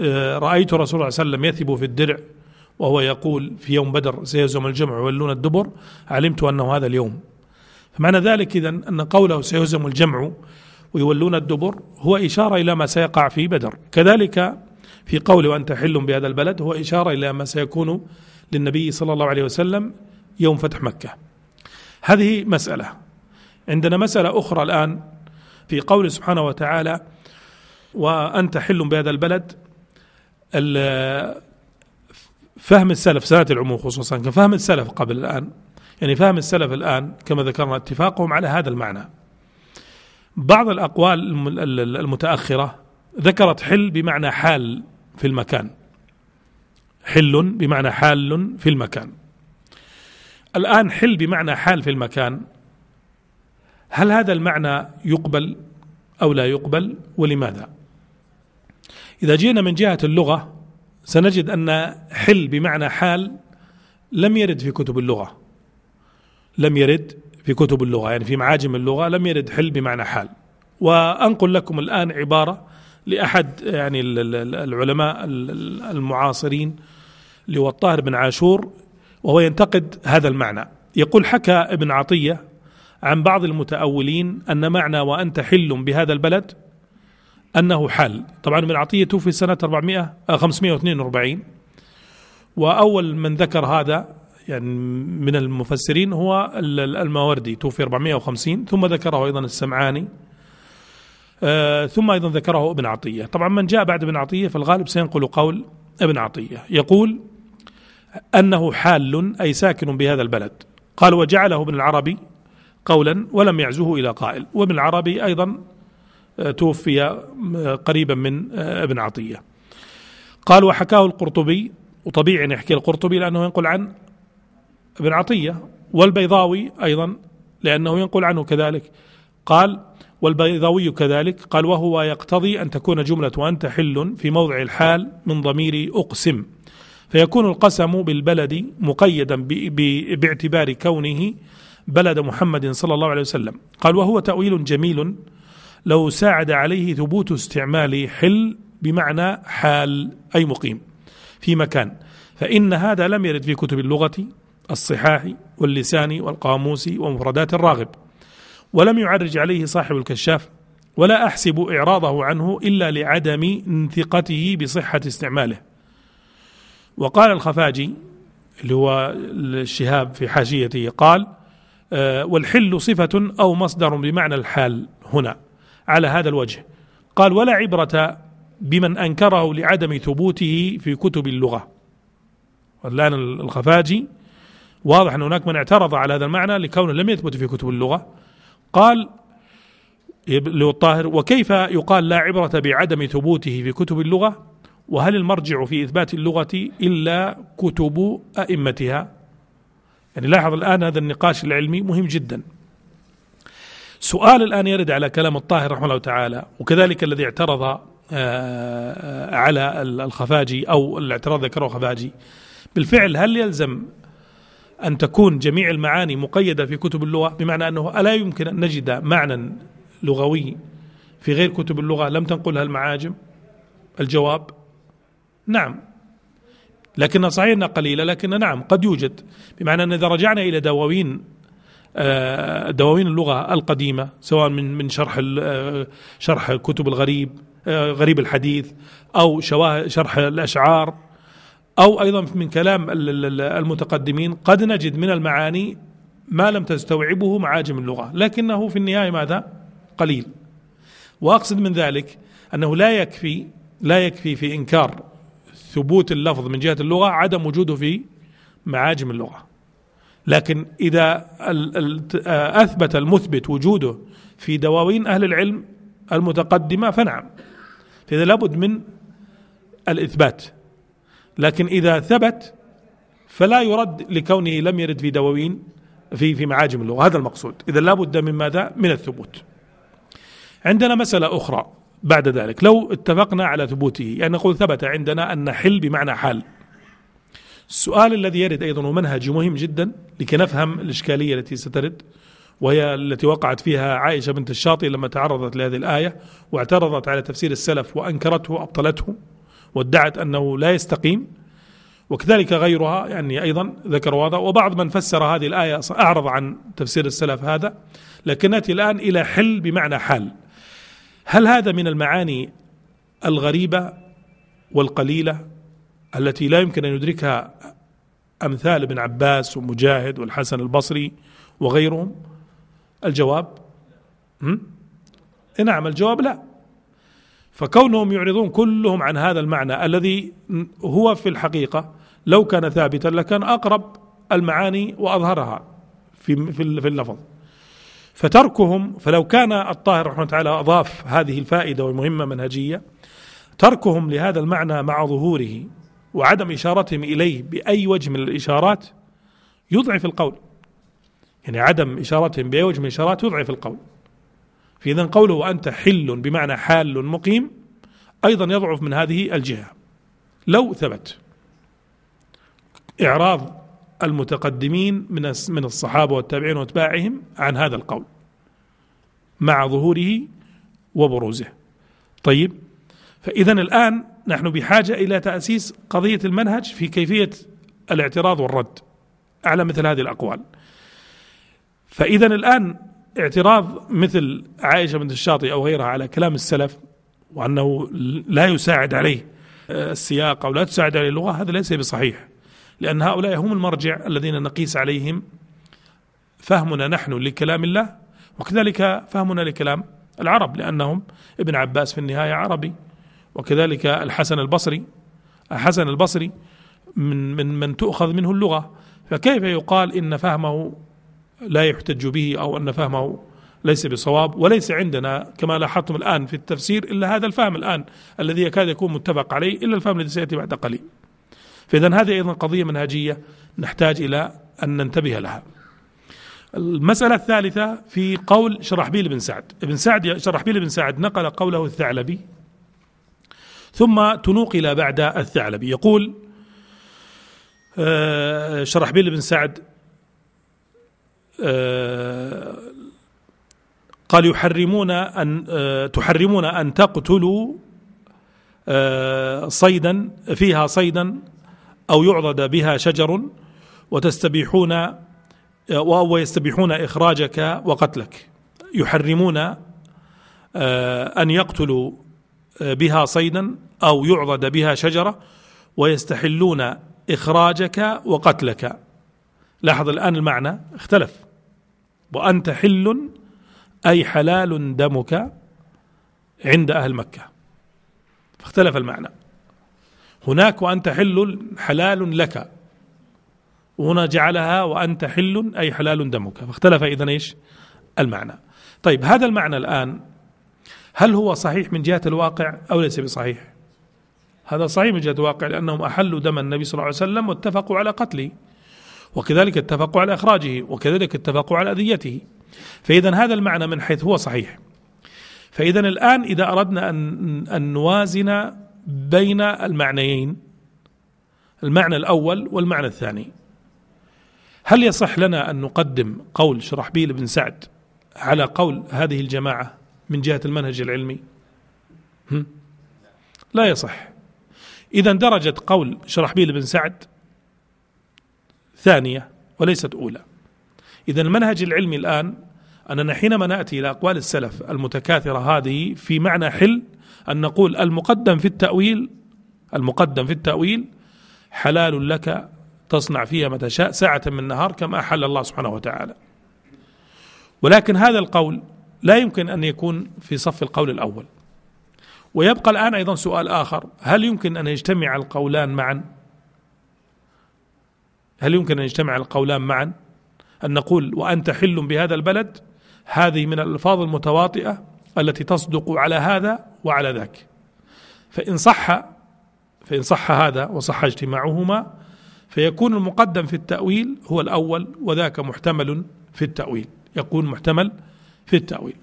آه، رأيت رسول الله صلى الله عليه وسلم يثب في الدرع وهو يقول في يوم بدر سيهزم الجمع ويولون الدبر علمت أنه هذا اليوم فمعنى ذلك إذا أن قوله سيهزم الجمع ويولون الدبر هو إشارة إلى ما سيقع في بدر كذلك في قوله وأنت حل بهذا البلد هو إشارة إلى ما سيكون للنبي صلى الله عليه وسلم يوم فتح مكة هذه مسألة عندنا مسألة أخرى الآن في قول سبحانه وتعالى وأنت حل بهذا البلد فهم السلف سنة العموم خصوصا كفهم السلف قبل الآن يعني فهم السلف الآن كما ذكرنا اتفاقهم على هذا المعنى بعض الأقوال المتأخرة ذكرت حل بمعنى حال في المكان حل بمعنى حال في المكان الآن حل بمعنى حال في المكان هل هذا المعنى يقبل أو لا يقبل ولماذا إذا جينا من جهة اللغة سنجد أن حل بمعنى حال لم يرد في كتب اللغة لم يرد في كتب اللغة يعني في معاجم اللغة لم يرد حل بمعنى حال وأنقل لكم الآن عبارة لأحد يعني العلماء المعاصرين اللي الطاهر بن عاشور وهو ينتقد هذا المعنى يقول حكى ابن عطية عن بعض المتأولين أن معنى وأنت حل بهذا البلد أنه حل طبعا ابن عطية توفي سنة 400 542 آه، وأول من ذكر هذا يعني من المفسرين هو الماوردي توفي 450 ثم ذكره أيضا السمعاني آه ثم أيضا ذكره ابن عطية طبعا من جاء بعد ابن عطية في الغالب سينقل قول ابن عطية يقول أنه حال أي ساكن بهذا البلد قال وجعله ابن العربي قولا ولم يعزه إلى قائل وابن العربي أيضا آه، توفي آه، قريبا من آه، ابن عطية قال وحكاه القرطبي وطبيعي أن يحكي القرطبي لأنه ينقل عن ابن عطية والبيضاوي أيضا لأنه ينقل عنه كذلك قال والبيضاوي كذلك قال وهو يقتضي أن تكون جملة وأنت حل في موضع الحال من ضمير أقسم فيكون القسم بالبلد مقيدا باعتبار كونه بلد محمد صلى الله عليه وسلم قال وهو تأويل جميل لو ساعد عليه ثبوت استعمال حل بمعنى حال أي مقيم في مكان فإن هذا لم يرد في كتب اللغة الصحاح واللسان والقاموس ومفردات الراغب ولم يعرج عليه صاحب الكشاف ولا أحسب إعراضه عنه إلا لعدم ثقته بصحة استعماله وقال الخفاجي اللي هو الشهاب في حاشيته قال آه، والحل صفة أو مصدر بمعنى الحال هنا على هذا الوجه قال ولا عبرة بمن أنكره لعدم ثبوته في كتب اللغة الآن الخفاجي واضح أن هناك من اعترض على هذا المعنى لكونه لم يثبت في كتب اللغة قال للطاهر وكيف يقال لا عبرة بعدم ثبوته في كتب اللغة وهل المرجع في إثبات اللغة إلا كتب أئمتها يعني لاحظ الآن هذا النقاش العلمي مهم جدا سؤال الآن يرد على كلام الطاهر رحمه الله تعالى وكذلك الذي اعترض آه، آه، على الخفاجي أو الاعتراض ذكره خفاجي بالفعل هل يلزم أن تكون جميع المعاني مقيدة في كتب اللغة بمعنى أنه ألا يمكن أن نجد معنى لغوي في غير كتب اللغة لم تنقلها المعاجم الجواب نعم لكن صحيح أنها قليلة لكن نعم قد يوجد بمعنى أن إذا رجعنا إلى دواوين آه، دواوين اللغه القديمه سواء من من شرح آه، شرح كتب الغريب آه، غريب الحديث او شرح الاشعار او ايضا من كلام المتقدمين قد نجد من المعاني ما لم تستوعبه معاجم اللغه لكنه في النهايه ماذا قليل واقصد من ذلك انه لا يكفي لا يكفي في انكار ثبوت اللفظ من جهه اللغه عدم وجوده في معاجم اللغه لكن إذا آه، أثبت المثبت وجوده في دواوين أهل العلم المتقدمة فنعم فإذا لابد من الإثبات لكن إذا ثبت فلا يرد لكونه لم يرد في دواوين في في معاجم اللغة هذا المقصود إذا لابد من ماذا من الثبوت عندنا مسألة أخرى بعد ذلك لو اتفقنا على ثبوته يعني نقول ثبت عندنا أن حل بمعنى حال السؤال الذي يرد أيضا ومنهجي مهم جدا لكي نفهم الإشكالية التي سترد وهي التي وقعت فيها عائشة بنت الشاطئ لما تعرضت لهذه الآية واعترضت على تفسير السلف وأنكرته وأبطلته وادعت أنه لا يستقيم وكذلك غيرها يعني أيضا ذكروا هذا وبعض من فسر هذه الآية أعرض عن تفسير السلف هذا لكن نأتي الآن إلى حل بمعنى حال هل هذا من المعاني الغريبة والقليلة التي لا يمكن أن يدركها أمثال ابن عباس ومجاهد والحسن البصري وغيرهم الجواب نعم الجواب لا فكونهم يعرضون كلهم عن هذا المعنى الذي هو في الحقيقة لو كان ثابتا لكان أقرب المعاني وأظهرها في, في, في اللفظ فتركهم فلو كان الطاهر رحمه الله تعالى أضاف هذه الفائدة والمهمة منهجية تركهم لهذا المعنى مع ظهوره وعدم إشارتهم إليه بأي وجه من الإشارات يضعف القول يعني عدم إشارتهم بأي وجه من الإشارات يضعف القول فإذا قوله وأنت حل بمعنى حال مقيم أيضا يضعف من هذه الجهة لو ثبت إعراض المتقدمين من من الصحابة والتابعين وأتباعهم عن هذا القول مع ظهوره وبروزه طيب فإذا الآن نحن بحاجه الى تاسيس قضيه المنهج في كيفيه الاعتراض والرد على مثل هذه الاقوال. فاذا الان اعتراض مثل عائشه بنت الشاطئ او غيرها على كلام السلف وانه لا يساعد عليه آه، السياق او لا تساعد عليه اللغه هذا ليس بصحيح. لان هؤلاء هم المرجع الذين نقيس عليهم فهمنا نحن لكلام الله وكذلك فهمنا لكلام العرب لانهم ابن عباس في النهايه عربي وكذلك الحسن البصري الحسن البصري من من من تؤخذ منه اللغة فكيف يقال إن فهمه لا يحتج به أو أن فهمه ليس بصواب وليس عندنا كما لاحظتم الآن في التفسير إلا هذا الفهم الآن الذي يكاد يكون متفق عليه إلا الفهم الذي سيأتي بعد قليل فإذا هذه أيضا قضية منهجية نحتاج إلى أن ننتبه لها المسألة الثالثة في قول شرحبيل بن سعد ابن سعد شرحبيل بن سعد نقل قوله الثعلبي ثم تنوقل بعد الثعلبي يقول آه، شرحبيل بن سعد آه، قال يحرمون أن آه، تحرمون أن تقتلوا صيدا فيها صيدا أو يعضد بها شجر وتستبيحون أو يستبيحون إخراجك وقتلك يحرمون أن يقتلوا بها صيدا او يعضد بها شجره ويستحلون اخراجك وقتلك لاحظ الان المعنى اختلف وانت حل اي حلال دمك عند اهل مكه فاختلف المعنى هناك وانت حل حلال لك وهنا جعلها وانت حل اي حلال دمك فاختلف اذا ايش المعنى طيب هذا المعنى الان هل هو صحيح من جهة الواقع أو ليس بصحيح هذا صحيح من جهة الواقع لأنهم أحلوا دم النبي صلى الله عليه وسلم واتفقوا على قتله وكذلك اتفقوا على إخراجه وكذلك اتفقوا على أذيته فإذا هذا المعنى من حيث هو صحيح فإذا الآن إذا أردنا أن, أن نوازن بين المعنيين المعنى الأول والمعنى الثاني هل يصح لنا أن نقدم قول شرحبيل بن سعد على قول هذه الجماعة من جهة المنهج العلمي لا يصح إذا درجة قول شرحبيل بن سعد ثانية وليست أولى إذا المنهج العلمي الآن أننا حينما نأتي إلى أقوال السلف المتكاثرة هذه في معنى حل أن نقول المقدم في التأويل المقدم في التأويل حلال لك تصنع فيها ما تشاء ساعة من النهار كما أحل الله سبحانه وتعالى ولكن هذا القول لا يمكن ان يكون في صف القول الاول ويبقى الان ايضا سؤال اخر هل يمكن ان يجتمع القولان معا هل يمكن ان يجتمع القولان معا ان نقول وانت حل بهذا البلد هذه من الالفاظ المتواطئه التي تصدق على هذا وعلى ذاك فان صح فان صح هذا وصح اجتماعهما فيكون المقدم في التاويل هو الاول وذاك محتمل في التاويل يكون محتمل في التأويل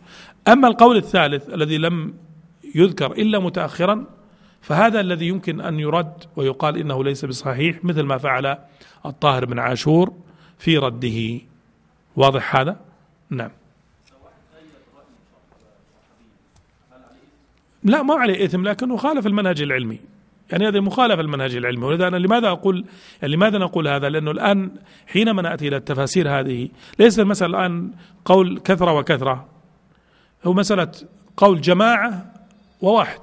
أما القول الثالث الذي لم يذكر إلا متأخرا فهذا الذي يمكن أن يرد ويقال إنه ليس بصحيح مثل ما فعل الطاهر بن عاشور في رده واضح هذا؟ نعم لا ما عليه إثم لكنه خالف المنهج العلمي يعني هذه مخالفة المنهج العلمي ولذا أنا لماذا أقول لماذا نقول هذا لأنه الآن حينما نأتي إلى التفاسير هذه ليس المسألة الآن قول كثرة وكثرة هو مسألة قول جماعة وواحد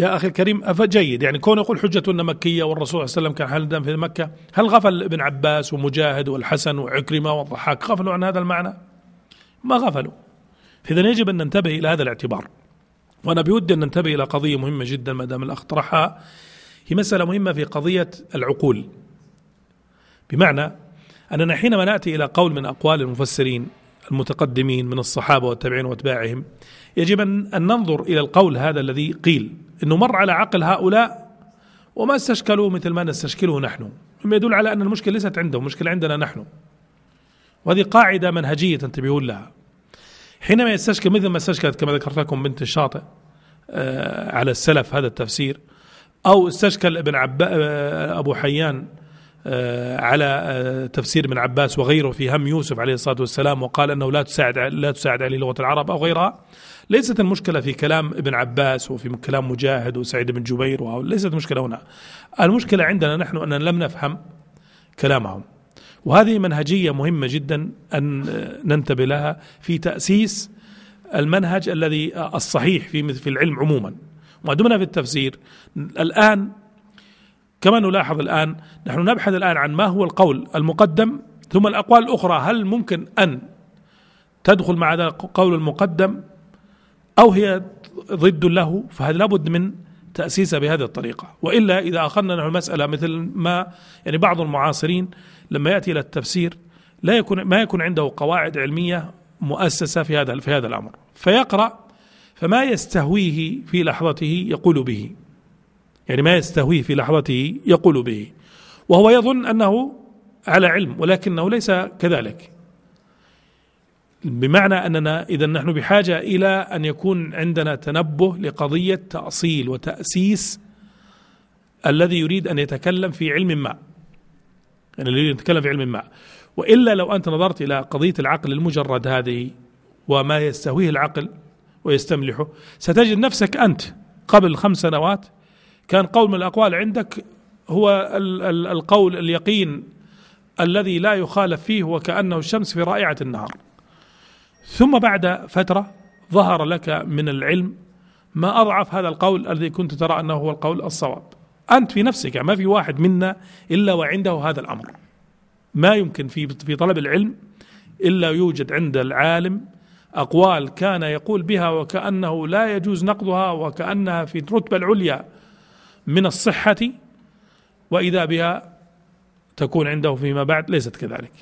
يا أخي الكريم جيد يعني كون يقول حجتنا مكية والرسول صلى الله عليه وسلم كان حالا في مكة هل غفل ابن عباس ومجاهد والحسن وعكرمة والضحاك غفلوا عن هذا المعنى ما غفلوا إذا يجب أن ننتبه إلى هذا الاعتبار وأنا بودي أن ننتبه إلى قضية مهمة جدا ما دام الأخ طرحها هي مسألة مهمة في قضية العقول بمعنى أننا حينما نأتي إلى قول من أقوال المفسرين المتقدمين من الصحابة والتابعين وأتباعهم يجب أن ننظر إلى القول هذا الذي قيل أنه مر على عقل هؤلاء وما استشكلوا مثل ما نستشكله نحن مما يدل على أن المشكلة ليست عندهم المشكلة عندنا نحن وهذه قاعدة منهجية تنتبهون لها حينما يستشكل مثل ما استشكلت كما ذكرت لكم بنت الشاطئ آه، على السلف هذا التفسير أو استشكل ابن عبا آه، أبو حيان آه، على تفسير ابن عباس وغيره في هم يوسف عليه الصلاه والسلام وقال انه لا تساعد لا تساعد عليه لغه العرب او غيرها ليست المشكله في كلام ابن عباس وفي كلام مجاهد وسعيد بن جبير ليست المشكله هنا المشكله عندنا نحن اننا لم نفهم كلامهم وهذه منهجية مهمة جدا أن ننتبه لها في تأسيس المنهج الذي الصحيح في في العلم عموما وما دمنا في التفسير الآن كما نلاحظ الآن نحن نبحث الآن عن ما هو القول المقدم ثم الأقوال الأخرى هل ممكن أن تدخل مع هذا القول المقدم أو هي ضد له فهذا لابد من تأسيسها بهذه الطريقة وإلا إذا أخذنا نحن المسألة مثل ما يعني بعض المعاصرين لما ياتي الى التفسير لا يكون ما يكون عنده قواعد علميه مؤسسه في هذا في هذا الامر فيقرا فما يستهويه في لحظته يقول به يعني ما يستهويه في لحظته يقول به وهو يظن انه على علم ولكنه ليس كذلك بمعنى اننا اذا نحن بحاجه الى ان يكون عندنا تنبه لقضيه تاصيل وتاسيس الذي يريد ان يتكلم في علم ما يعني اللي يتكلم في علم ما وإلا لو أنت نظرت إلى قضية العقل المجرد هذه وما يستهويه العقل ويستملحه ستجد نفسك أنت قبل خمس سنوات كان قول من الأقوال عندك هو القول اليقين الذي لا يخالف فيه وكأنه الشمس في رائعة النهار ثم بعد فترة ظهر لك من العلم ما أضعف هذا القول الذي كنت ترى أنه هو القول الصواب انت في نفسك يعني ما في واحد منا الا وعنده هذا الامر ما يمكن في في طلب العلم الا يوجد عند العالم اقوال كان يقول بها وكانه لا يجوز نقضها وكانها في الرتبه العليا من الصحه واذا بها تكون عنده فيما بعد ليست كذلك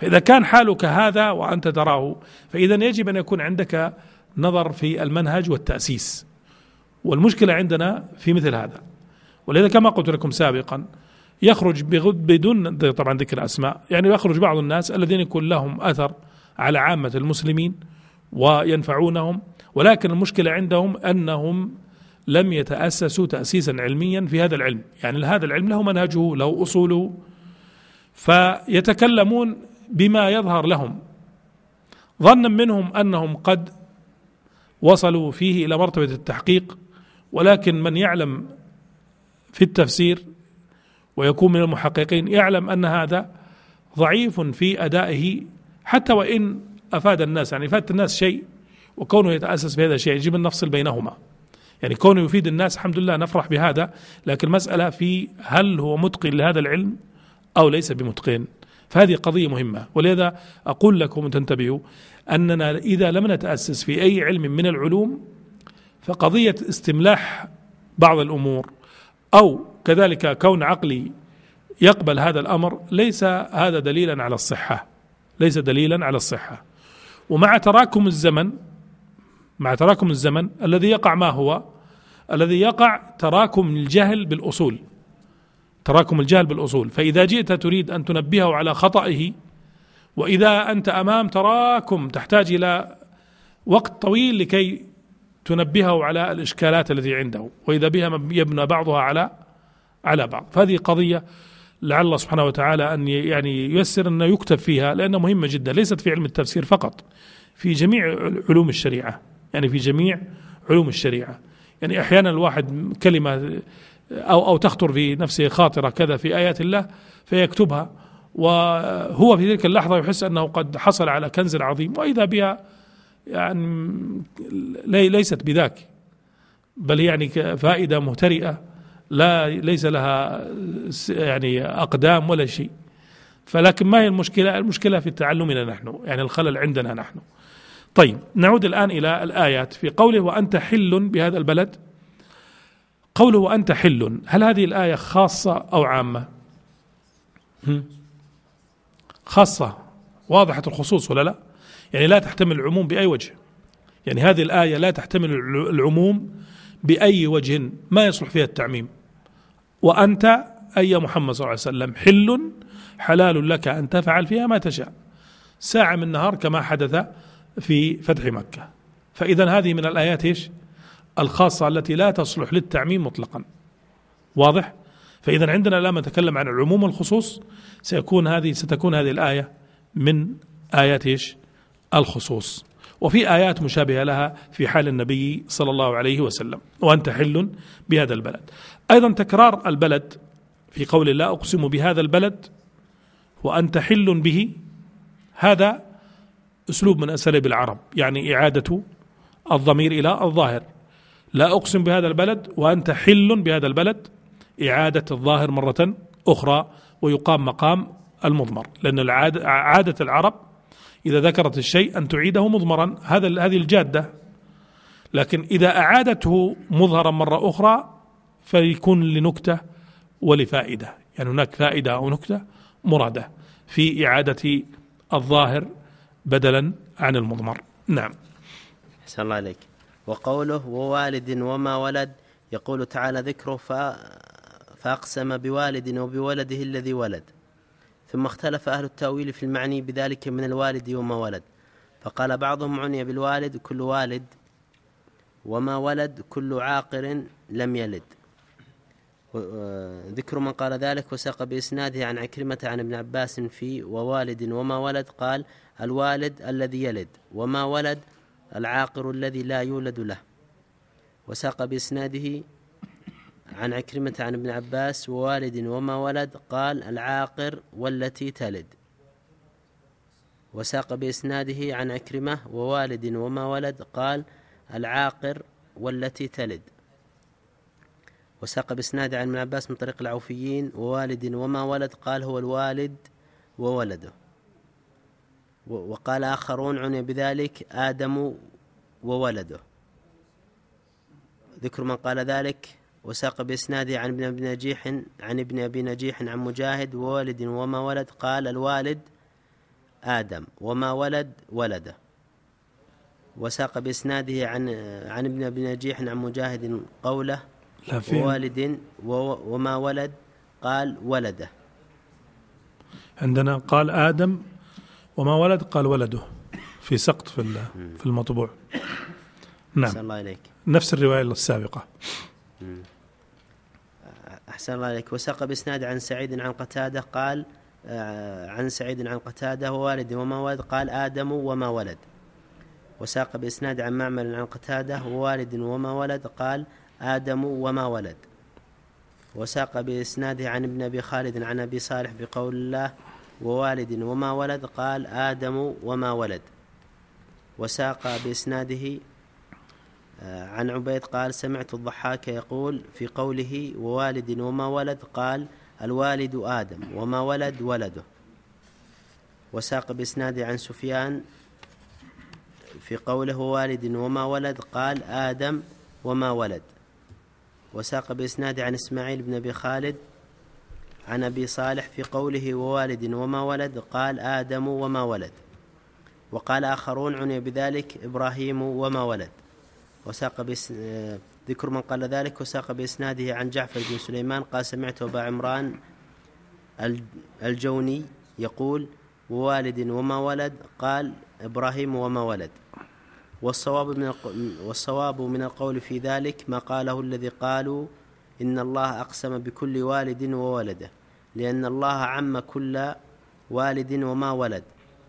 فاذا كان حالك هذا وانت تراه فاذا يجب ان يكون عندك نظر في المنهج والتاسيس والمشكله عندنا في مثل هذا ولذا كما قلت لكم سابقا يخرج بدون طبعا ذكر اسماء يعني يخرج بعض الناس الذين يكون لهم اثر على عامه المسلمين وينفعونهم ولكن المشكله عندهم انهم لم يتاسسوا تاسيسا علميا في هذا العلم، يعني هذا العلم له منهجه، له اصوله فيتكلمون بما يظهر لهم ظنا منهم انهم قد وصلوا فيه الى مرتبه التحقيق ولكن من يعلم في التفسير ويكون من المحققين يعلم أن هذا ضعيف في أدائه حتى وإن أفاد الناس يعني فات الناس شيء وكونه يتأسس بهذا الشيء يجب أن نفصل بينهما يعني كونه يفيد الناس الحمد لله نفرح بهذا لكن المسألة في هل هو متقن لهذا العلم أو ليس بمتقن فهذه قضية مهمة ولذا أقول لكم تنتبهوا أننا إذا لم نتأسس في أي علم من العلوم فقضية استملاح بعض الأمور أو كذلك كون عقلي يقبل هذا الأمر ليس هذا دليلا على الصحة ليس دليلا على الصحة ومع تراكم الزمن مع تراكم الزمن الذي يقع ما هو الذي يقع تراكم الجهل بالأصول تراكم الجهل بالأصول فإذا جئت تريد أن تنبهه على خطئه وإذا أنت أمام تراكم تحتاج إلى وقت طويل لكي تنبهه على الإشكالات التي عنده وإذا بها يبنى بعضها على على بعض فهذه قضية لعل الله سبحانه وتعالى أن يعني ييسر أن يكتب فيها لأنها مهمة جدا ليست في علم التفسير فقط في جميع علوم الشريعة يعني في جميع علوم الشريعة يعني أحيانا الواحد كلمة أو أو تخطر في نفسه خاطرة كذا في آيات الله فيكتبها وهو في تلك اللحظة يحس أنه قد حصل على كنز عظيم وإذا بها يعني ليست بذاك بل يعني فائدة مهترئة لا ليس لها يعني أقدام ولا شيء فلكن ما هي المشكلة المشكلة في تعلمنا نحن يعني الخلل عندنا نحن طيب نعود الآن إلى الآيات في قوله وأنت حل بهذا البلد قوله وأنت حل هل هذه الآية خاصة أو عامة خاصة واضحة الخصوص ولا لا يعني لا تحتمل العموم بأي وجه يعني هذه الآية لا تحتمل العموم بأي وجه ما يصلح فيها التعميم وأنت أي محمد صلى الله عليه وسلم حل حلال لك أن تفعل فيها ما تشاء ساعة من النهار كما حدث في فتح مكة فإذا هذه من الآيات إيش الخاصة التي لا تصلح للتعميم مطلقا واضح فإذا عندنا لما نتكلم عن العموم والخصوص سيكون هذه ستكون هذه الآية من آيات إيش الخصوص وفي آيات مشابهة لها في حال النبي صلى الله عليه وسلم وأنت حل بهذا البلد أيضا تكرار البلد في قول لا أقسم بهذا البلد وأنت حل به هذا أسلوب من أساليب العرب يعني إعادة الضمير إلى الظاهر لا أقسم بهذا البلد وأنت حل بهذا البلد إعادة الظاهر مرة أخرى ويقام مقام المضمر لأن عادة العرب إذا ذكرت الشيء أن تعيده مضمرا هذا هذه الجادة لكن إذا أعادته مظهرا مرة أخرى فيكون لنكتة ولفائدة يعني هناك فائدة أو نكتة مرادة في إعادة الظاهر بدلا عن المضمر نعم أحسن الله عليك وقوله ووالد وما ولد يقول تعالى ذكره فأقسم بوالد وبولده الذي ولد ثم اختلف أهل التأويل في المعني بذلك من الوالد وما ولد فقال بعضهم عني بالوالد كل والد وما ولد كل عاقر لم يلد ذكر من قال ذلك وساق بإسناده عن عكرمة عن ابن عباس في ووالد وما ولد قال الوالد الذي يلد وما ولد العاقر الذي لا يولد له وساق بإسناده عن عكرمة عن ابن عباس ووالد وما ولد قال العاقر والتي تلد وساق بإسناده عن عكرمة ووالد وما ولد قال العاقر والتي تلد وساق بإسناده عن ابن عباس من طريق العوفيين ووالد وما ولد قال هو الوالد وولده وقال آخرون عني بذلك آدم وولده ذكر من قال ذلك وساق بإسناده عن ابن أبي نجيح عن ابن أبي نجيح عن مجاهد وولد وما ولد قال الوالد آدم وما ولد ولده وساق بإسناده عن عن ابن أبي نجيح عن مجاهد قوله لا ووالد وما ولد قال ولده عندنا قال آدم وما ولد قال ولده في سقط في في المطبوع نعم الله عليك نفس الرواية السابقة أحسن الله عليك وساق بإسناد عن سعيد عن قتادة قال آه، عن سعيد عن قتادة ووالد وما ولد قال آدم وما ولد وساق بإسناد عن معمل عن قتادة ووالد وما ولد قال آدم وما ولد وساق بإسناده عن ابن أبي خالد عن أبي صالح بقول الله ووالد وما ولد قال آدم وما ولد وساق بإسناده آه، عن عبيد قال سمعت الضحاك يقول في قوله ووالد وما ولد قال الوالد آدم وما ولد ولده وساق بإسناده عن سفيان في قوله والد وما ولد قال آدم وما ولد وساق بإسناده عن إسماعيل بن أبي خالد عن أبي صالح في قوله ووالد وما ولد قال آدم وما ولد وقال آخرون عني بذلك إبراهيم وما ولد وساق آه، ذكر من قال ذلك وساق بإسناده عن جعفر بن سليمان قال سمعت أبا عمران الجوني يقول ووالد وما ولد قال إبراهيم وما ولد والصواب من والصواب من القول في ذلك ما قاله الذي قالوا إن الله أقسم بكل والد وولده لأن الله عم كل والد وما ولد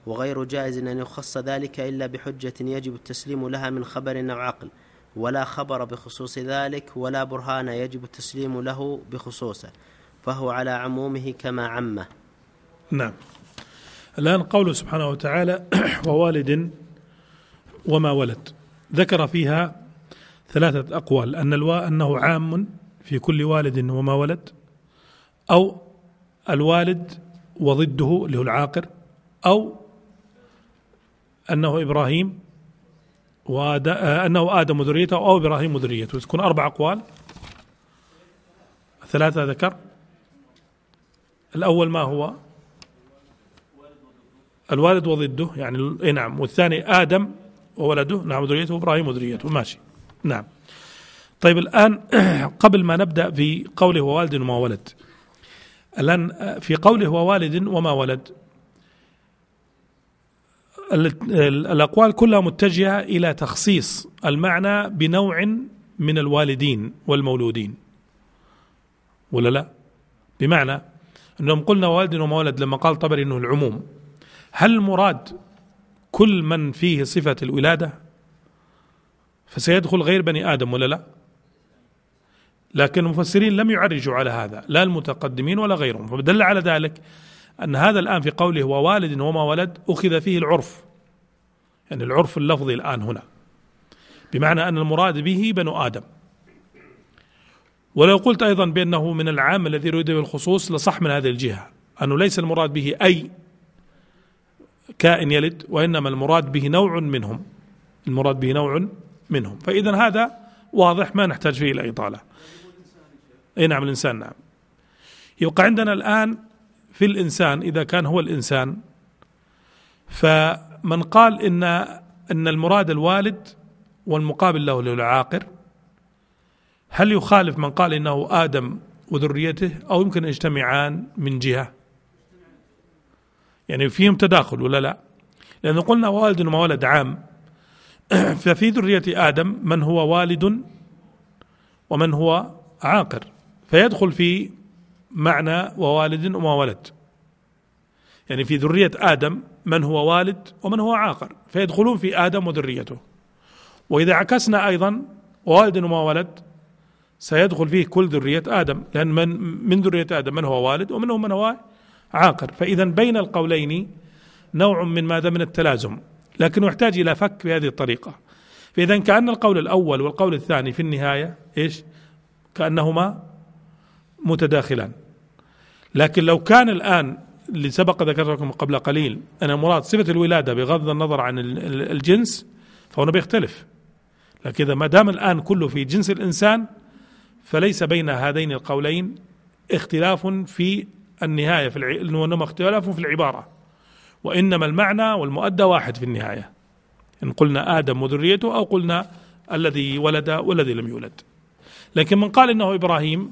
وغير جائز أن يخص ذلك إلا بحجة يجب التسليم لها من خبر أو عقل ولا خبر بخصوص ذلك ولا برهان يجب التسليم له بخصوصه فهو على عمومه كما عمه نعم الآن قوله سبحانه وتعالى ووالد وما ولد ذكر فيها ثلاثة أقوال أن الوا أنه عام في كل والد وما ولد أو الوالد وضده اللي هو العاقر أو أنه إبراهيم وأد... آه، أنه آدم وذريته أو إبراهيم وذريته تكون أربع أقوال ثلاثة ذكر الأول ما هو الوالد وضده يعني إيه نعم والثاني آدم وولده نعم وذريته وإبراهيم وذريته ماشي نعم طيب الآن قبل ما نبدأ في قوله ووالد وما ولد الآن في قوله ووالد وما ولد الأقوال كلها متجهة إلى تخصيص المعنى بنوع من الوالدين والمولودين ولا لا بمعنى أنهم قلنا والد ومولد لما قال طبري أنه العموم هل المراد كل من فيه صفة الولادة فسيدخل غير بني آدم ولا لا لكن المفسرين لم يعرجوا على هذا لا المتقدمين ولا غيرهم فدل على ذلك أن هذا الآن في قوله ووالد وما ولد أخذ فيه العرف يعني العرف اللفظي الآن هنا بمعنى أن المراد به بنو آدم ولو قلت أيضا بأنه من العام الذي يريد بالخصوص لصح من هذه الجهة أنه ليس المراد به أي كائن يلد وإنما المراد به نوع منهم المراد به نوع منهم فإذا هذا واضح ما نحتاج فيه إلى إطالة أي نعم الإنسان نعم يبقى عندنا الآن في الانسان اذا كان هو الانسان فمن قال ان ان المراد الوالد والمقابل له العاقر هل يخالف من قال انه ادم وذريته او يمكن ان يجتمعان من جهه يعني فيهم تداخل ولا لا لأنه قلنا والد وما ولد عام ففي ذرية آدم من هو والد ومن هو عاقر فيدخل في معنى ووالد وما ولد يعني في ذرية آدم من هو والد ومن هو عاقر فيدخلون في آدم وذريته وإذا عكسنا أيضا والد وما ولد سيدخل فيه كل ذرية آدم لأن من من ذرية آدم من هو والد ومنهم من هو عاقر فإذا بين القولين نوع من ماذا من التلازم لكنه يحتاج إلى فك بهذه الطريقة فإذا كأن القول الأول والقول الثاني في النهاية إيش كأنهما متداخلان لكن لو كان الآن اللي سبق ذكرت لكم قبل قليل أن مراد صفة الولادة بغض النظر عن الجنس فهنا بيختلف لكن إذا ما دام الآن كله في جنس الإنسان فليس بين هذين القولين اختلاف في النهاية في وإنما اختلاف في العبارة وإنما المعنى والمؤدى واحد في النهاية إن قلنا آدم وذريته أو قلنا الذي ولد والذي لم يولد لكن من قال إنه إبراهيم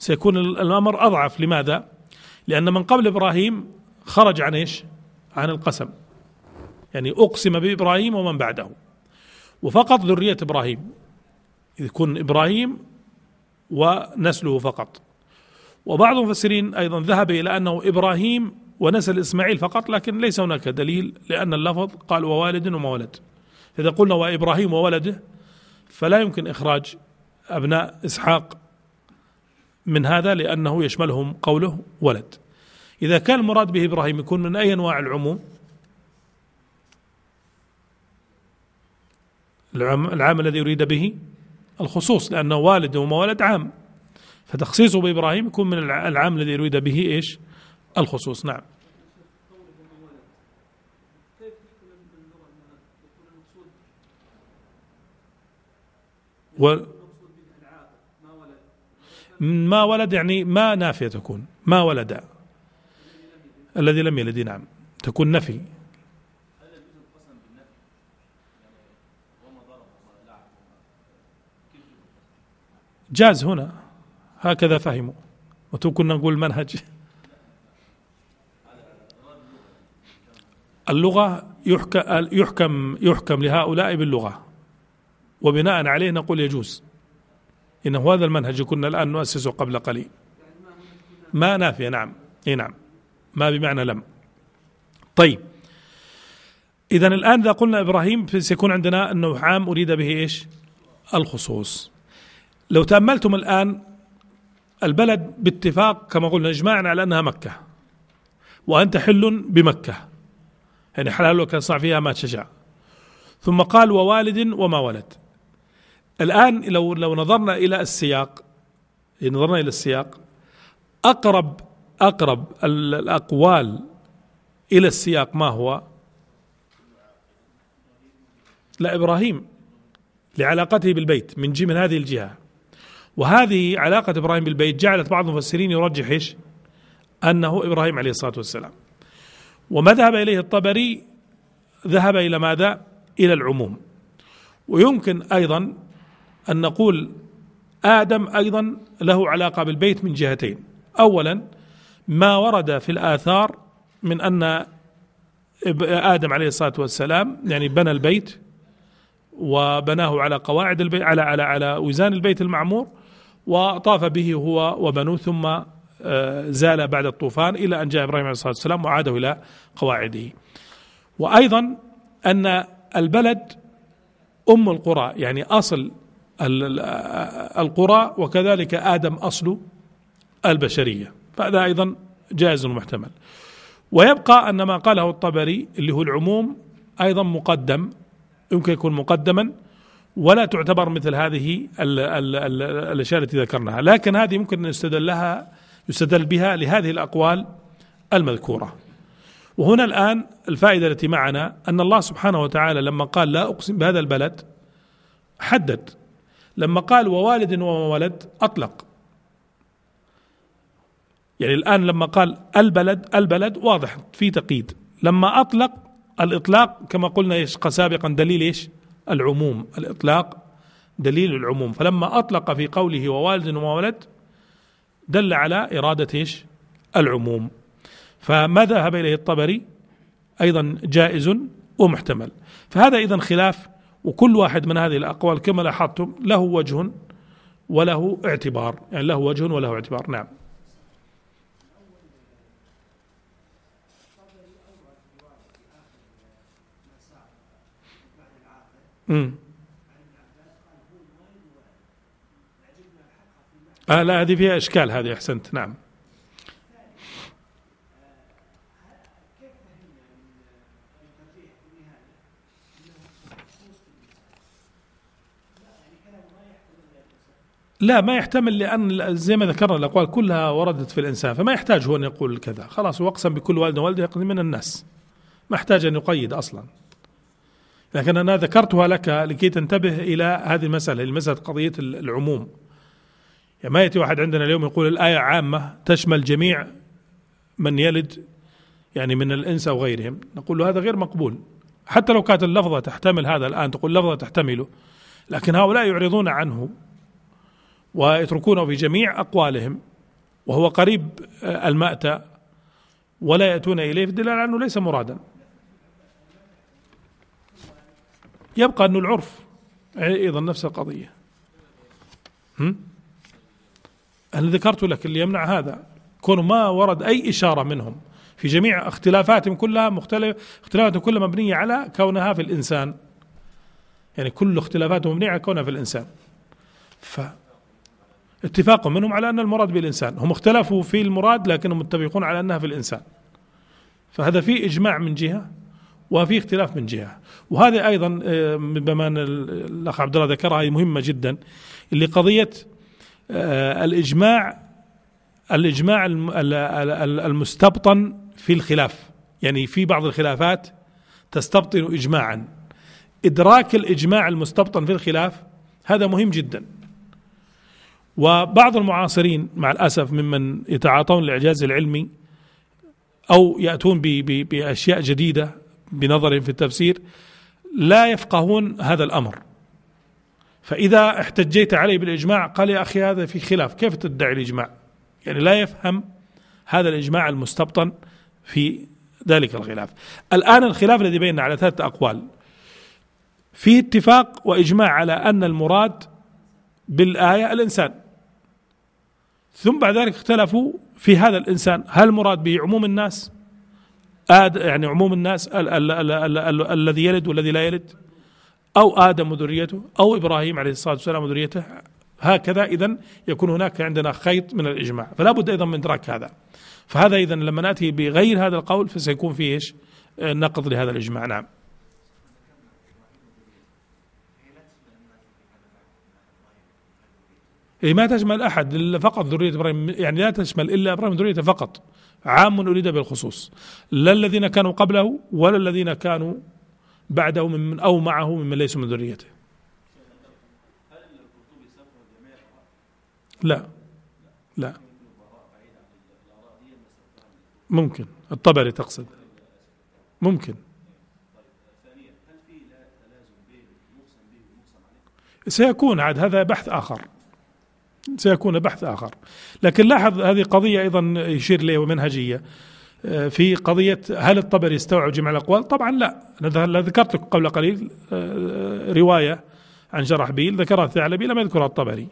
سيكون الأمر أضعف لماذا؟ لأن من قبل إبراهيم خرج عن إيش؟ عن القسم يعني أقسم بإبراهيم ومن بعده وفقط ذرية إبراهيم يكون إبراهيم ونسله فقط وبعض المفسرين أيضا ذهب إلى أنه إبراهيم ونسل إسماعيل فقط لكن ليس هناك دليل لأن اللفظ قال ووالد وما ولد إذا قلنا وإبراهيم وولده فلا يمكن إخراج أبناء إسحاق من هذا لأنه يشملهم قوله ولد إذا كان المراد به إبراهيم يكون من أي أنواع العموم العام الذي يريد به الخصوص لأنه والد وما ولد عام فتخصيصه بإبراهيم يكون من العام الذي يريد به إيش الخصوص نعم و ما ولد يعني ما نافية تكون ما ولد الذي لم يلد نعم تكون نفي جاز هنا هكذا فهموا وتو كنا نقول منهج اللغة يحكم يحكم يحكم لهؤلاء باللغة وبناء عليه نقول يجوز إنه هذا المنهج كنا الآن نؤسسه قبل قليل ما نافية نعم إيه نعم ما بمعنى لم طيب إذا الآن إذا قلنا إبراهيم سيكون عندنا أنه عام أريد به إيش الخصوص لو تأملتم الآن البلد باتفاق كما قلنا إجماعا على أنها مكة وأنت حل بمكة يعني حلال وكان صنع فيها ما تشجع ثم قال ووالد وما ولد الآن لو لو نظرنا إلى السياق نظرنا إلى السياق أقرب أقرب الأقوال إلى السياق ما هو؟ لا إبراهيم لعلاقته بالبيت من جي من هذه الجهة وهذه علاقة إبراهيم بالبيت جعلت بعض المفسرين يرجح إيش؟ أنه إبراهيم عليه الصلاة والسلام وما ذهب إليه الطبري ذهب إلى ماذا؟ إلى العموم ويمكن أيضا أن نقول آدم أيضا له علاقة بالبيت من جهتين أولا ما ورد في الآثار من أن آدم عليه الصلاة والسلام يعني بنى البيت وبناه على قواعد البيت على على على وزان البيت المعمور وطاف به هو وبنوه ثم آه، زال بعد الطوفان الى ان جاء ابراهيم عليه الصلاه والسلام وعاده الى قواعده. وايضا ان البلد ام القرى يعني اصل القرى وكذلك آدم أصل البشرية فهذا أيضا جائز ومحتمل ويبقى أن ما قاله الطبري اللي هو العموم أيضا مقدم يمكن يكون مقدما ولا تعتبر مثل هذه الاشياء التي ذكرناها، لكن هذه ممكن ان يستدل لها يستدل بها لهذه الاقوال المذكوره. وهنا الان الفائده التي معنا ان الله سبحانه وتعالى لما قال لا اقسم بهذا البلد حدد لما قال ووالد وما ولد أطلق يعني الآن لما قال البلد البلد واضح في تقييد لما أطلق الإطلاق كما قلنا إيش سابقا دليل إيش العموم الإطلاق دليل العموم فلما أطلق في قوله ووالد وما ولد دل على إرادة إيش العموم فما ذهب إليه الطبري أيضا جائز ومحتمل فهذا إذا خلاف وكل واحد من هذه الأقوال كما لاحظتم له وجه وله اعتبار يعني له وجه وله اعتبار نعم آه لا هذه فيها إشكال هذه أحسنت نعم لا ما يحتمل لان زي ما ذكرنا الاقوال كلها وردت في الانسان فما يحتاج هو ان يقول كذا خلاص هو اقسم بكل والد ووالده يقسم من الناس ما يحتاج ان يقيد اصلا لكن انا ذكرتها لك لكي تنتبه الى هذه المساله المساله قضيه العموم يعني ما ياتي واحد عندنا اليوم يقول الايه عامه تشمل جميع من يلد يعني من الانس او غيرهم نقول له هذا غير مقبول حتى لو كانت اللفظه تحتمل هذا الان تقول لفظه تحتمله لكن هؤلاء يعرضون عنه ويتركونه في جميع أقوالهم وهو قريب آه، المأتى ولا يأتون إليه في الدلالة أنه ليس مرادا يبقى أن العرف أيضا نفس القضية هم؟ أنا ذكرت لك اللي يمنع هذا كون ما ورد أي إشارة منهم في جميع اختلافاتهم كلها مختلف اختلافاتهم كلها مبنية على كونها في الإنسان يعني كل اختلافاتهم مبنية على كونها في الإنسان ف اتفاق منهم على أن المراد بالإنسان هم اختلفوا في المراد لكنهم متفقون على أنها في الإنسان فهذا فيه إجماع من جهة وفي اختلاف من جهة وهذا أيضا آه، بما أن الأخ عبد الله ذكرها هي مهمة جدا اللي قضية آه، الإجماع الإجماع المستبطن في الخلاف يعني في بعض الخلافات تستبطن إجماعا إدراك الإجماع المستبطن في الخلاف هذا مهم جدا وبعض المعاصرين مع الأسف ممن يتعاطون الإعجاز العلمي أو يأتون بأشياء جديدة بنظرهم في التفسير لا يفقهون هذا الأمر فإذا احتجيت عليه بالإجماع قال يا أخي هذا في خلاف كيف تدعي الإجماع يعني لا يفهم هذا الإجماع المستبطن في ذلك الخلاف الآن الخلاف الذي بيننا على ثلاثة أقوال فيه اتفاق وإجماع على أن المراد بالايه الانسان ثم بعد ذلك اختلفوا في هذا الانسان هل مراد به عموم الناس آد يعني عموم الناس ال ال ال ال ال الذي يلد والذي لا يلد او ادم وذريته او ابراهيم عليه الصلاه والسلام وذريته هكذا اذا يكون هناك عندنا خيط من الاجماع فلا بد ايضا من ادراك هذا فهذا اذا لما ناتي بغير هذا القول فسيكون فيه ايش آه، نقض لهذا الاجماع نعم هي إيه، ما تشمل أحد فقط ذرية إبراهيم يعني لا تشمل إلا إبراهيم ذريته فقط عام أريد بالخصوص لا الذين كانوا قبله ولا الذين كانوا بعده من أو معه ممن ليسوا من ذريته لا لا ممكن الطبري تقصد ممكن سيكون عاد هذا بحث آخر سيكون بحث آخر لكن لاحظ هذه قضية أيضا يشير لي ومنهجية آه، في قضية هل الطبري استوعب جميع الأقوال طبعا لا أنا ذكرت قبل قليل آه، رواية عن جرح بيل ذكرها الثعلبي لم يذكرها الطبري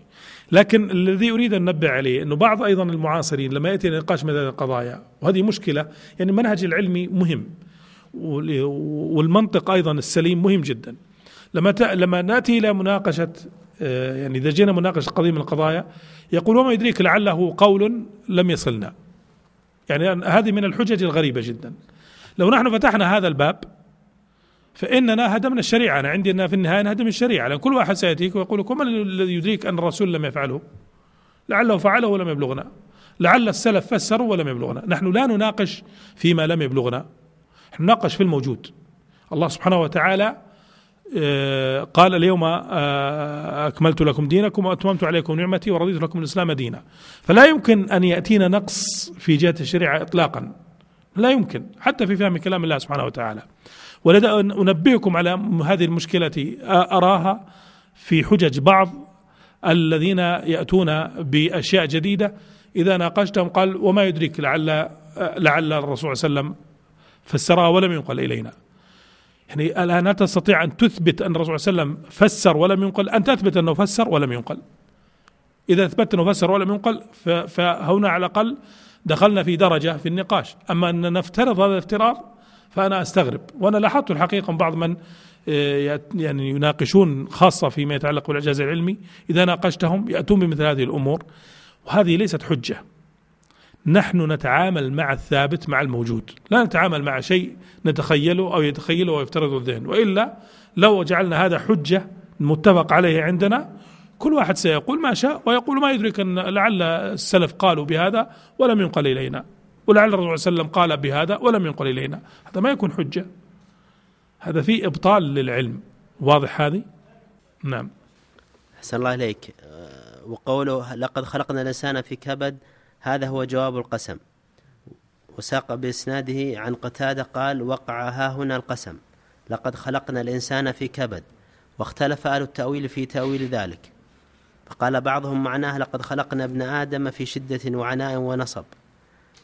لكن الذي أريد أن نبه عليه أنه بعض أيضا المعاصرين لما يأتي نقاش مثل القضايا وهذه مشكلة يعني المنهج العلمي مهم والمنطق أيضا السليم مهم جدا لما لما نأتي إلى مناقشة آه، يعني إذا جينا مناقشة قضية من القضايا يقول وما يدريك لعله قول لم يصلنا يعني هذه من الحجج الغريبة جدا لو نحن فتحنا هذا الباب فإننا هدمنا الشريعة أنا عندي أن في النهاية نهدم الشريعة لأن كل واحد سيأتيك ويقول لك وما الذي يدريك أن الرسول لم يفعله لعله فعله ولم يبلغنا لعل السلف فسروا ولم يبلغنا نحن لا نناقش فيما لم يبلغنا نحن نناقش في الموجود الله سبحانه وتعالى آه، قال اليوم آه، أكملت لكم دينكم وأتممت عليكم نعمتي ورضيت لكم الإسلام دينا فلا يمكن أن يأتينا نقص في جهة الشريعة إطلاقا لا يمكن حتى في فهم كلام الله سبحانه وتعالى ولدى أنبهكم على هذه المشكلة آه، أراها في حجج بعض الذين يأتون بأشياء جديدة إذا ناقشتهم قال وما يدرك لعل لعل الرسول صلى الله عليه وسلم فسرها ولم ينقل إلينا يعني الآن لا تستطيع أن تثبت أن الرسول صلى الله عليه وسلم فسر ولم ينقل أن تثبت أنه فسر ولم ينقل إذا أثبت أنه فسر ولم ينقل فهنا على الأقل دخلنا في درجة في النقاش أما أن نفترض هذا الافتراض فأنا أستغرب وأنا لاحظت الحقيقة من بعض من آه، يعني يناقشون خاصة فيما يتعلق بالإعجاز العلمي إذا ناقشتهم يأتون بمثل هذه الأمور وهذه ليست حجة نحن نتعامل مع الثابت مع الموجود لا نتعامل مع شيء نتخيله أو يتخيله ويفترضه الذهن وإلا لو جعلنا هذا حجة متفق عليه عندنا كل واحد سيقول ما شاء ويقول ما يدرك أن لعل السلف قالوا بهذا ولم ينقل إلينا ولعل الرسول صلى الله عليه وسلم قال بهذا ولم ينقل إلينا هذا ما يكون حجة هذا فيه إبطال للعلم واضح هذه؟ نعم أحسن الله عليك أه، وقوله لقد خلقنا الإنسان في كبد هذا هو جواب القسم وساق بإسناده عن قتادة قال وقع ها هنا القسم لقد خلقنا الإنسان في كبد واختلف أهل التأويل في تأويل ذلك فقال بعضهم معناه لقد خلقنا ابن آدم في شدة وعناء ونصب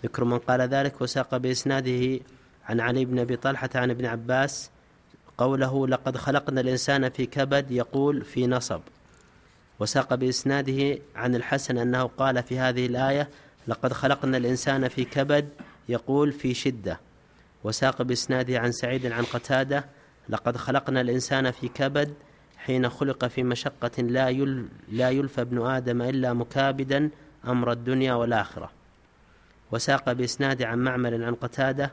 ذكر من قال ذلك وساق بإسناده عن علي بن أبي طلحة عن ابن عباس قوله لقد خلقنا الإنسان في كبد يقول في نصب وساق بإسناده عن الحسن أنه قال في هذه الآية لقد خلقنا الإنسان في كبد يقول في شدة وساق بإسناده عن سعيد عن قتادة لقد خلقنا الإنسان في كبد حين خلق في مشقة لا, يل لا يلفى ابن آدم إلا مكابدا أمر الدنيا والآخرة وساق بإسناد عن معمل عن قتادة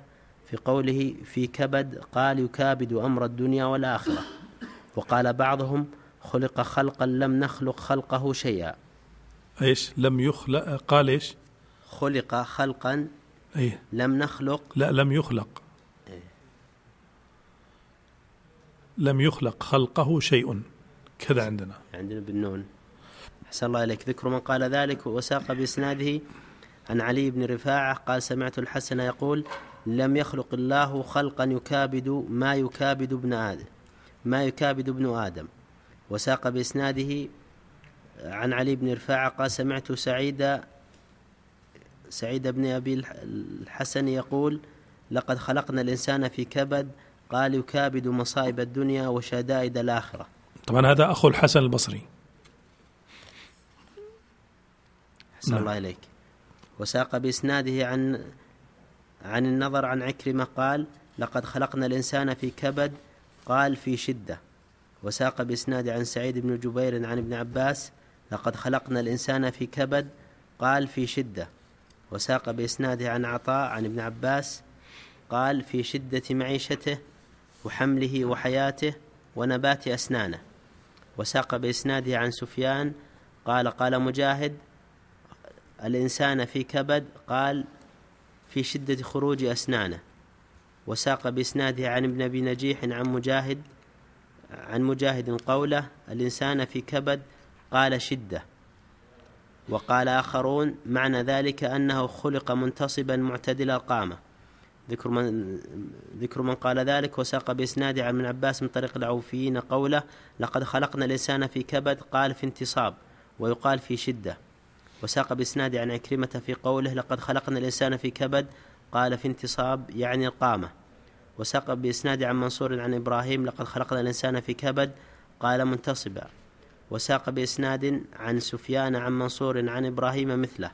في قوله في كبد قال يكابد أمر الدنيا والآخرة وقال بعضهم خلق خلقا لم نخلق خلقه شيئا ايش لم يخلق قال ايش خلق خلقا أيه؟ لم نخلق لا لم يخلق أيه؟ لم يخلق خلقه شيء كذا عندنا عندنا بالنون أحسن الله إليك ذكر من قال ذلك وساق بإسناده عن علي بن رفاعة قال سمعت الحسن يقول لم يخلق الله خلقا يكابد ما يكابد ابن آدم ما يكابد ابن آدم وساق بإسناده عن علي بن رفاعة قال سمعت سعيد سعيد بن أبي الحسن يقول لقد خلقنا الإنسان في كبد قال يكابد مصائب الدنيا وشدائد الآخرة طبعا هذا أخو الحسن البصري أحسن نعم. الله إليك وساق بإسناده عن عن النظر عن عكرمة قال لقد خلقنا الإنسان في كبد قال في شدة وساق بإسناد عن سعيد بن جبير عن ابن عباس لقد خلقنا الإنسان في كبد قال في شدة وساق بإسناده عن عطاء عن ابن عباس قال في شدة معيشته وحمله وحياته ونبات أسنانه وساق بإسناده عن سفيان قال قال مجاهد الإنسان في كبد قال في شدة خروج أسنانه وساق بإسناده عن ابن أبي نجيح عن مجاهد عن مجاهد قوله الإنسان في كبد قال شدة وقال آخرون معنى ذلك أنه خلق منتصبا معتدل القامة ذكر من, ذكر من قال ذلك وساق بإسناد عن ابن عباس من طريق العوفيين قوله لقد خلقنا الإنسان في كبد قال في انتصاب ويقال في شدة وساق بإسناد عن عكرمة في قوله لقد خلقنا الإنسان في كبد قال في انتصاب يعني القامة وساق بإسناد عن منصور عن إبراهيم لقد خلقنا الإنسان في كبد قال منتصبا وساق بإسناد عن سفيان عن منصور عن إبراهيم مثله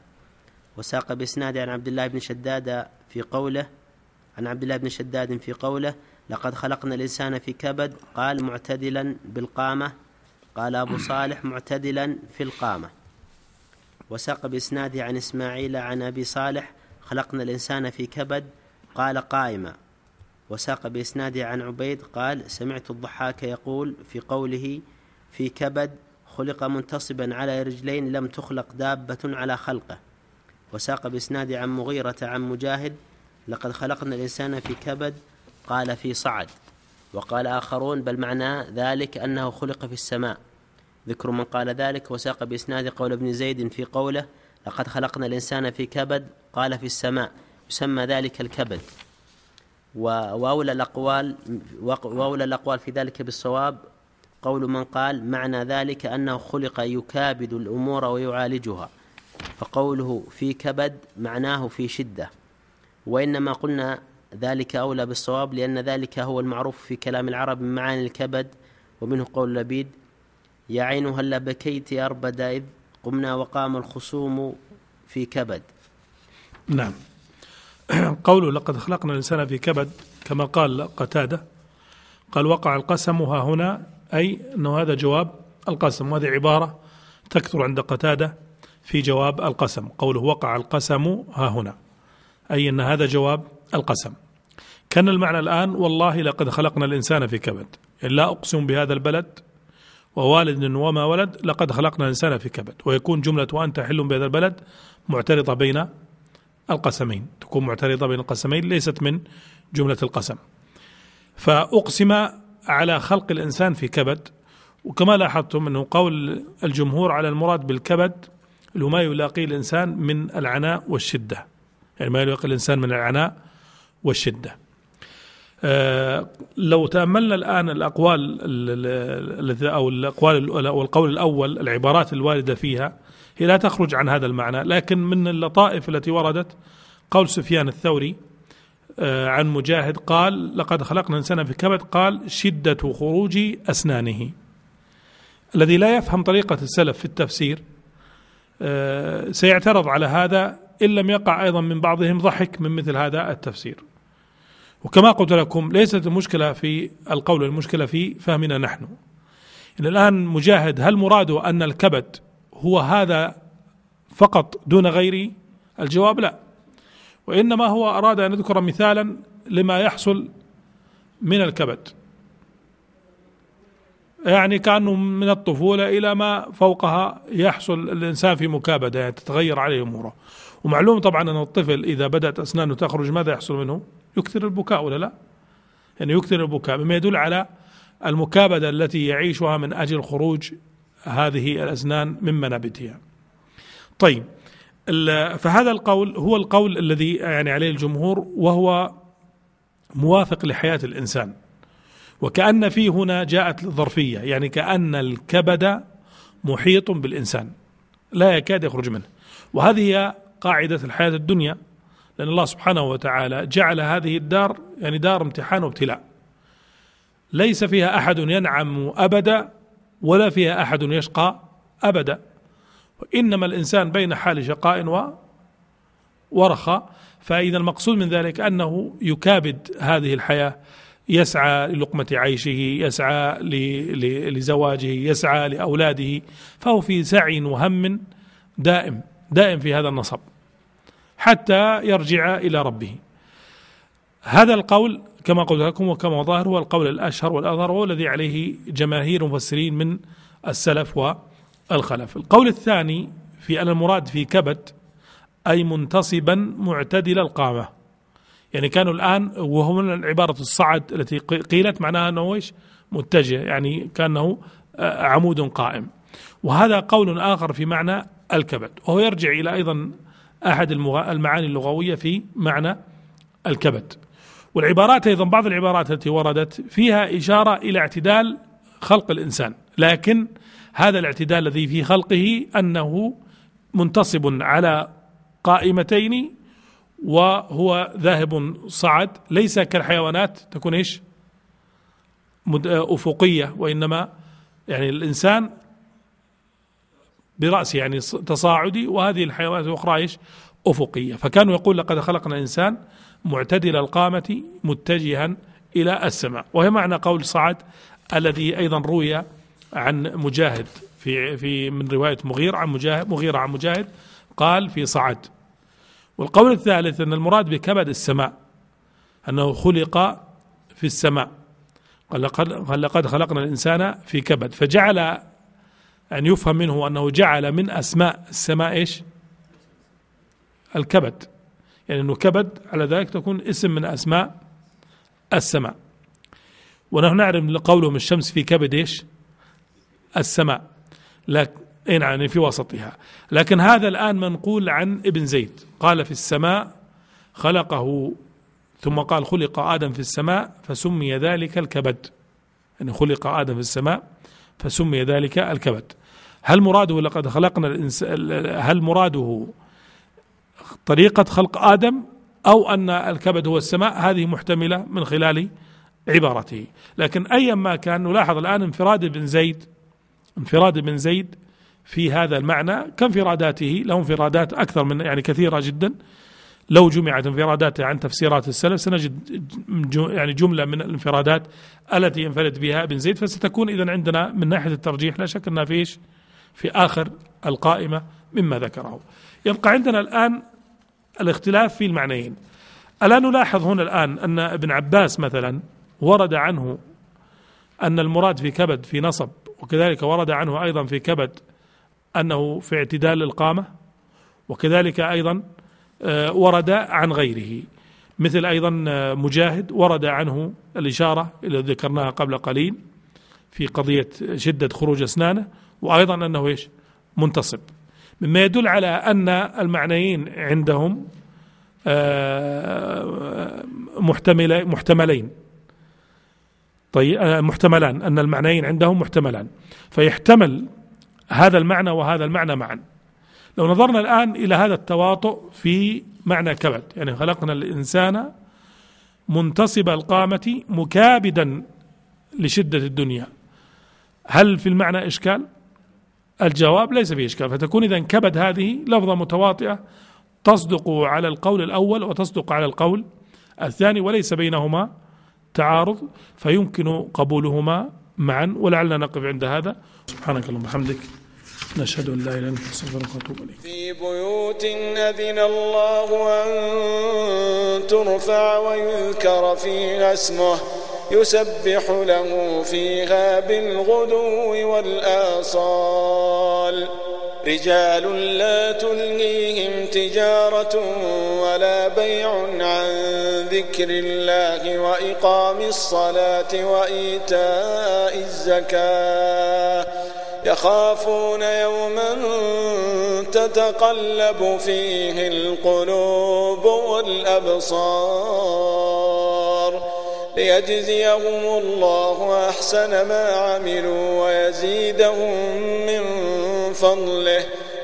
وساق بإسناد عن عبد الله بن شداد في قوله عن عبد الله بن شداد في قوله لقد خلقنا الإنسان في كبد قال معتدلا بالقامة قال أبو صالح معتدلا في القامة وساق بإسناده عن إسماعيل عن أبي صالح خلقنا الإنسان في كبد قال قائما وساق بإسناده عن عبيد قال سمعت الضحاك يقول في قوله في كبد خلق منتصبا على رجلين لم تخلق دابة على خلقه وساق بإسناد عن مغيرة عن مجاهد لقد خلقنا الإنسان في كبد قال في صعد وقال آخرون بل معنى ذلك أنه خلق في السماء ذكر من قال ذلك وساق بإسناد قول ابن زيد في قوله لقد خلقنا الإنسان في كبد قال في السماء يسمى ذلك الكبد وأولى الأقوال وأولى الأقوال في ذلك بالصواب قول من قال معنى ذلك أنه خلق يكابد الأمور ويعالجها فقوله في كبد معناه في شدة وإنما قلنا ذلك أولى بالصواب لأن ذلك هو المعروف في كلام العرب من معاني الكبد ومنه قول لبيد يا عين هلا بكيت أربد إذ قمنا وقام الخصوم في كبد نعم قوله لقد خلقنا الإنسان في كبد كما قال قتادة قال وقع القسم ها هنا أي أنه هذا جواب القسم وهذه عبارة تكثر عند قتادة في جواب القسم قوله وقع القسم ها هنا أي أن هذا جواب القسم كان المعنى الآن والله لقد خلقنا الإنسان في كبد يعني لا أقسم بهذا البلد ووالد وما ولد لقد خلقنا الإنسان في كبد ويكون جملة وأنت حل بهذا البلد معترضة بين القسمين تكون معترضة بين القسمين ليست من جملة القسم فأقسم على خلق الإنسان في كبد وكما لاحظتم أنه قول الجمهور على المراد بالكبد اللي هو ما يلاقيه الإنسان من العناء والشدة يعني ما يلاقي الإنسان من العناء والشدة أه لو تأملنا الآن الأقوال أو الأقوال والقول الأول العبارات الواردة فيها هي لا تخرج عن هذا المعنى لكن من اللطائف التي وردت قول سفيان الثوري آه، عن مجاهد قال لقد خلقنا الإنسان في كبد قال شدة خروج أسنانه الذي لا يفهم طريقة السلف في التفسير آه، سيعترض على هذا إن لم يقع أيضا من بعضهم ضحك من مثل هذا التفسير وكما قلت لكم ليست المشكلة في القول المشكلة في فهمنا نحن إن الآن مجاهد هل مراده أن الكبد هو هذا فقط دون غيره الجواب لا وإنما هو أراد أن يذكر مثالا لما يحصل من الكبد يعني كأنه من الطفولة إلى ما فوقها يحصل الإنسان في مكابدة يعني تتغير عليه أموره ومعلوم طبعا أن الطفل إذا بدأت أسنانه تخرج ماذا يحصل منه يكثر البكاء ولا لا يعني يكثر البكاء مما يدل على المكابدة التي يعيشها من أجل خروج هذه الأسنان من منابتها طيب فهذا القول هو القول الذي يعني عليه الجمهور وهو موافق لحياة الإنسان وكأن في هنا جاءت ظرفية يعني كأن الكبد محيط بالإنسان لا يكاد يخرج منه وهذه هي قاعدة الحياة الدنيا لأن الله سبحانه وتعالى جعل هذه الدار يعني دار امتحان وابتلاء ليس فيها أحد ينعم أبدا ولا فيها أحد يشقى أبدا وإنما الإنسان بين حال شقاء و ورخاء فإذا المقصود من ذلك أنه يكابد هذه الحياة يسعى للقمة عيشه يسعى لزواجه يسعى لأولاده فهو في سعي وهم دائم دائم في هذا النصب حتى يرجع إلى ربه هذا القول كما قلت لكم وكما هو ظاهر هو القول الأشهر والأظهر وهو الذي عليه جماهير مفسرين من السلف و الخلف القول الثاني في أن المراد في كبد أي منتصبا معتدل القامة يعني كانوا الآن وهم عبارة الصعد التي قيلت معناها أنه إيش متجه يعني كأنه آه، عمود قائم وهذا قول آخر في معنى الكبد وهو يرجع إلى أيضا أحد المعاني اللغوية في معنى الكبد والعبارات أيضا بعض العبارات التي وردت فيها إشارة إلى اعتدال خلق الإنسان لكن هذا الاعتدال الذي في خلقه انه منتصب على قائمتين وهو ذاهب صعد ليس كالحيوانات تكون ايش؟ افقيه وانما يعني الانسان براسه يعني تصاعدي وهذه الحيوانات الاخرى ايش؟ افقيه فكانوا يقول لقد خلقنا الانسان معتدل القامه متجها الى السماء وهي معنى قول صعد الذي ايضا روي عن مجاهد في في من روايه مغير عن مجاهد مغيره عن مجاهد قال في صعد والقول الثالث ان المراد بكبد السماء انه خلق في السماء قال لقد, لقد خلقنا الانسان في كبد فجعل ان يفهم منه انه جعل من اسماء السماء ايش؟ الكبد يعني انه كبد على ذلك تكون اسم من اسماء السماء ونحن نعلم قولهم الشمس في كبد ايش؟ السماء لكن إيه نعم، يعني في وسطها لكن هذا الآن منقول عن ابن زيد قال في السماء خلقه ثم قال خلق آدم في السماء فسمي ذلك الكبد يعني خلق آدم في السماء فسمي ذلك الكبد هل مراده لقد خلقنا الإنس هل مراده طريقة خلق آدم أو أن الكبد هو السماء هذه محتملة من خلال عبارته لكن أيا ما كان نلاحظ الآن انفراد ابن زيد انفراد ابن زيد في هذا المعنى كانفراداته له انفرادات أكثر من يعني كثيرة جدا لو جمعت انفراداته عن تفسيرات السلف سنجد يعني جملة من الانفرادات التي ينفرد بها ابن زيد فستكون إذا عندنا من ناحية الترجيح لا شك أنها فيش في آخر القائمة مما ذكره يبقى عندنا الآن الاختلاف في المعنيين ألا نلاحظ هنا الآن أن ابن عباس مثلا ورد عنه أن المراد في كبد في نصب وكذلك ورد عنه أيضا في كبد أنه في اعتدال القامة وكذلك أيضا آه، ورد عن غيره مثل أيضا آه، مجاهد ورد عنه الإشارة التي ذكرناها قبل قليل في قضية شدة خروج أسنانه وأيضا أنه إيش منتصب مما يدل على أن المعنيين عندهم آه، محتملين طيب آه، محتملان أن المعنيين عندهم محتملان فيحتمل هذا المعنى وهذا المعنى معا لو نظرنا الآن إلى هذا التواطؤ في معنى كبد يعني خلقنا الإنسان منتصب القامة مكابدا لشدة الدنيا هل في المعنى إشكال؟ الجواب ليس فيه إشكال فتكون إذا كبد هذه لفظة متواطئة تصدق على القول الأول وتصدق على القول الثاني وليس بينهما تعارض فيمكن قبولهما معا ولعلنا نقف عند هذا سبحانك اللهم وبحمدك نشهد ان لا اله الا انت نستغفرك ونتوب اليك. في بيوت اذن الله ان ترفع ويذكر فيها اسمه يسبح له فيها بالغدو والآصال رجال لا تلهيهم تجارة ولا بيع عن ذكر الله وإقام الصلاة وإيتاء الزكاة يخافون يوما تتقلب فيه القلوب والأبصار ليجزيهم الله أحسن ما عملوا ويزيدهم من فضله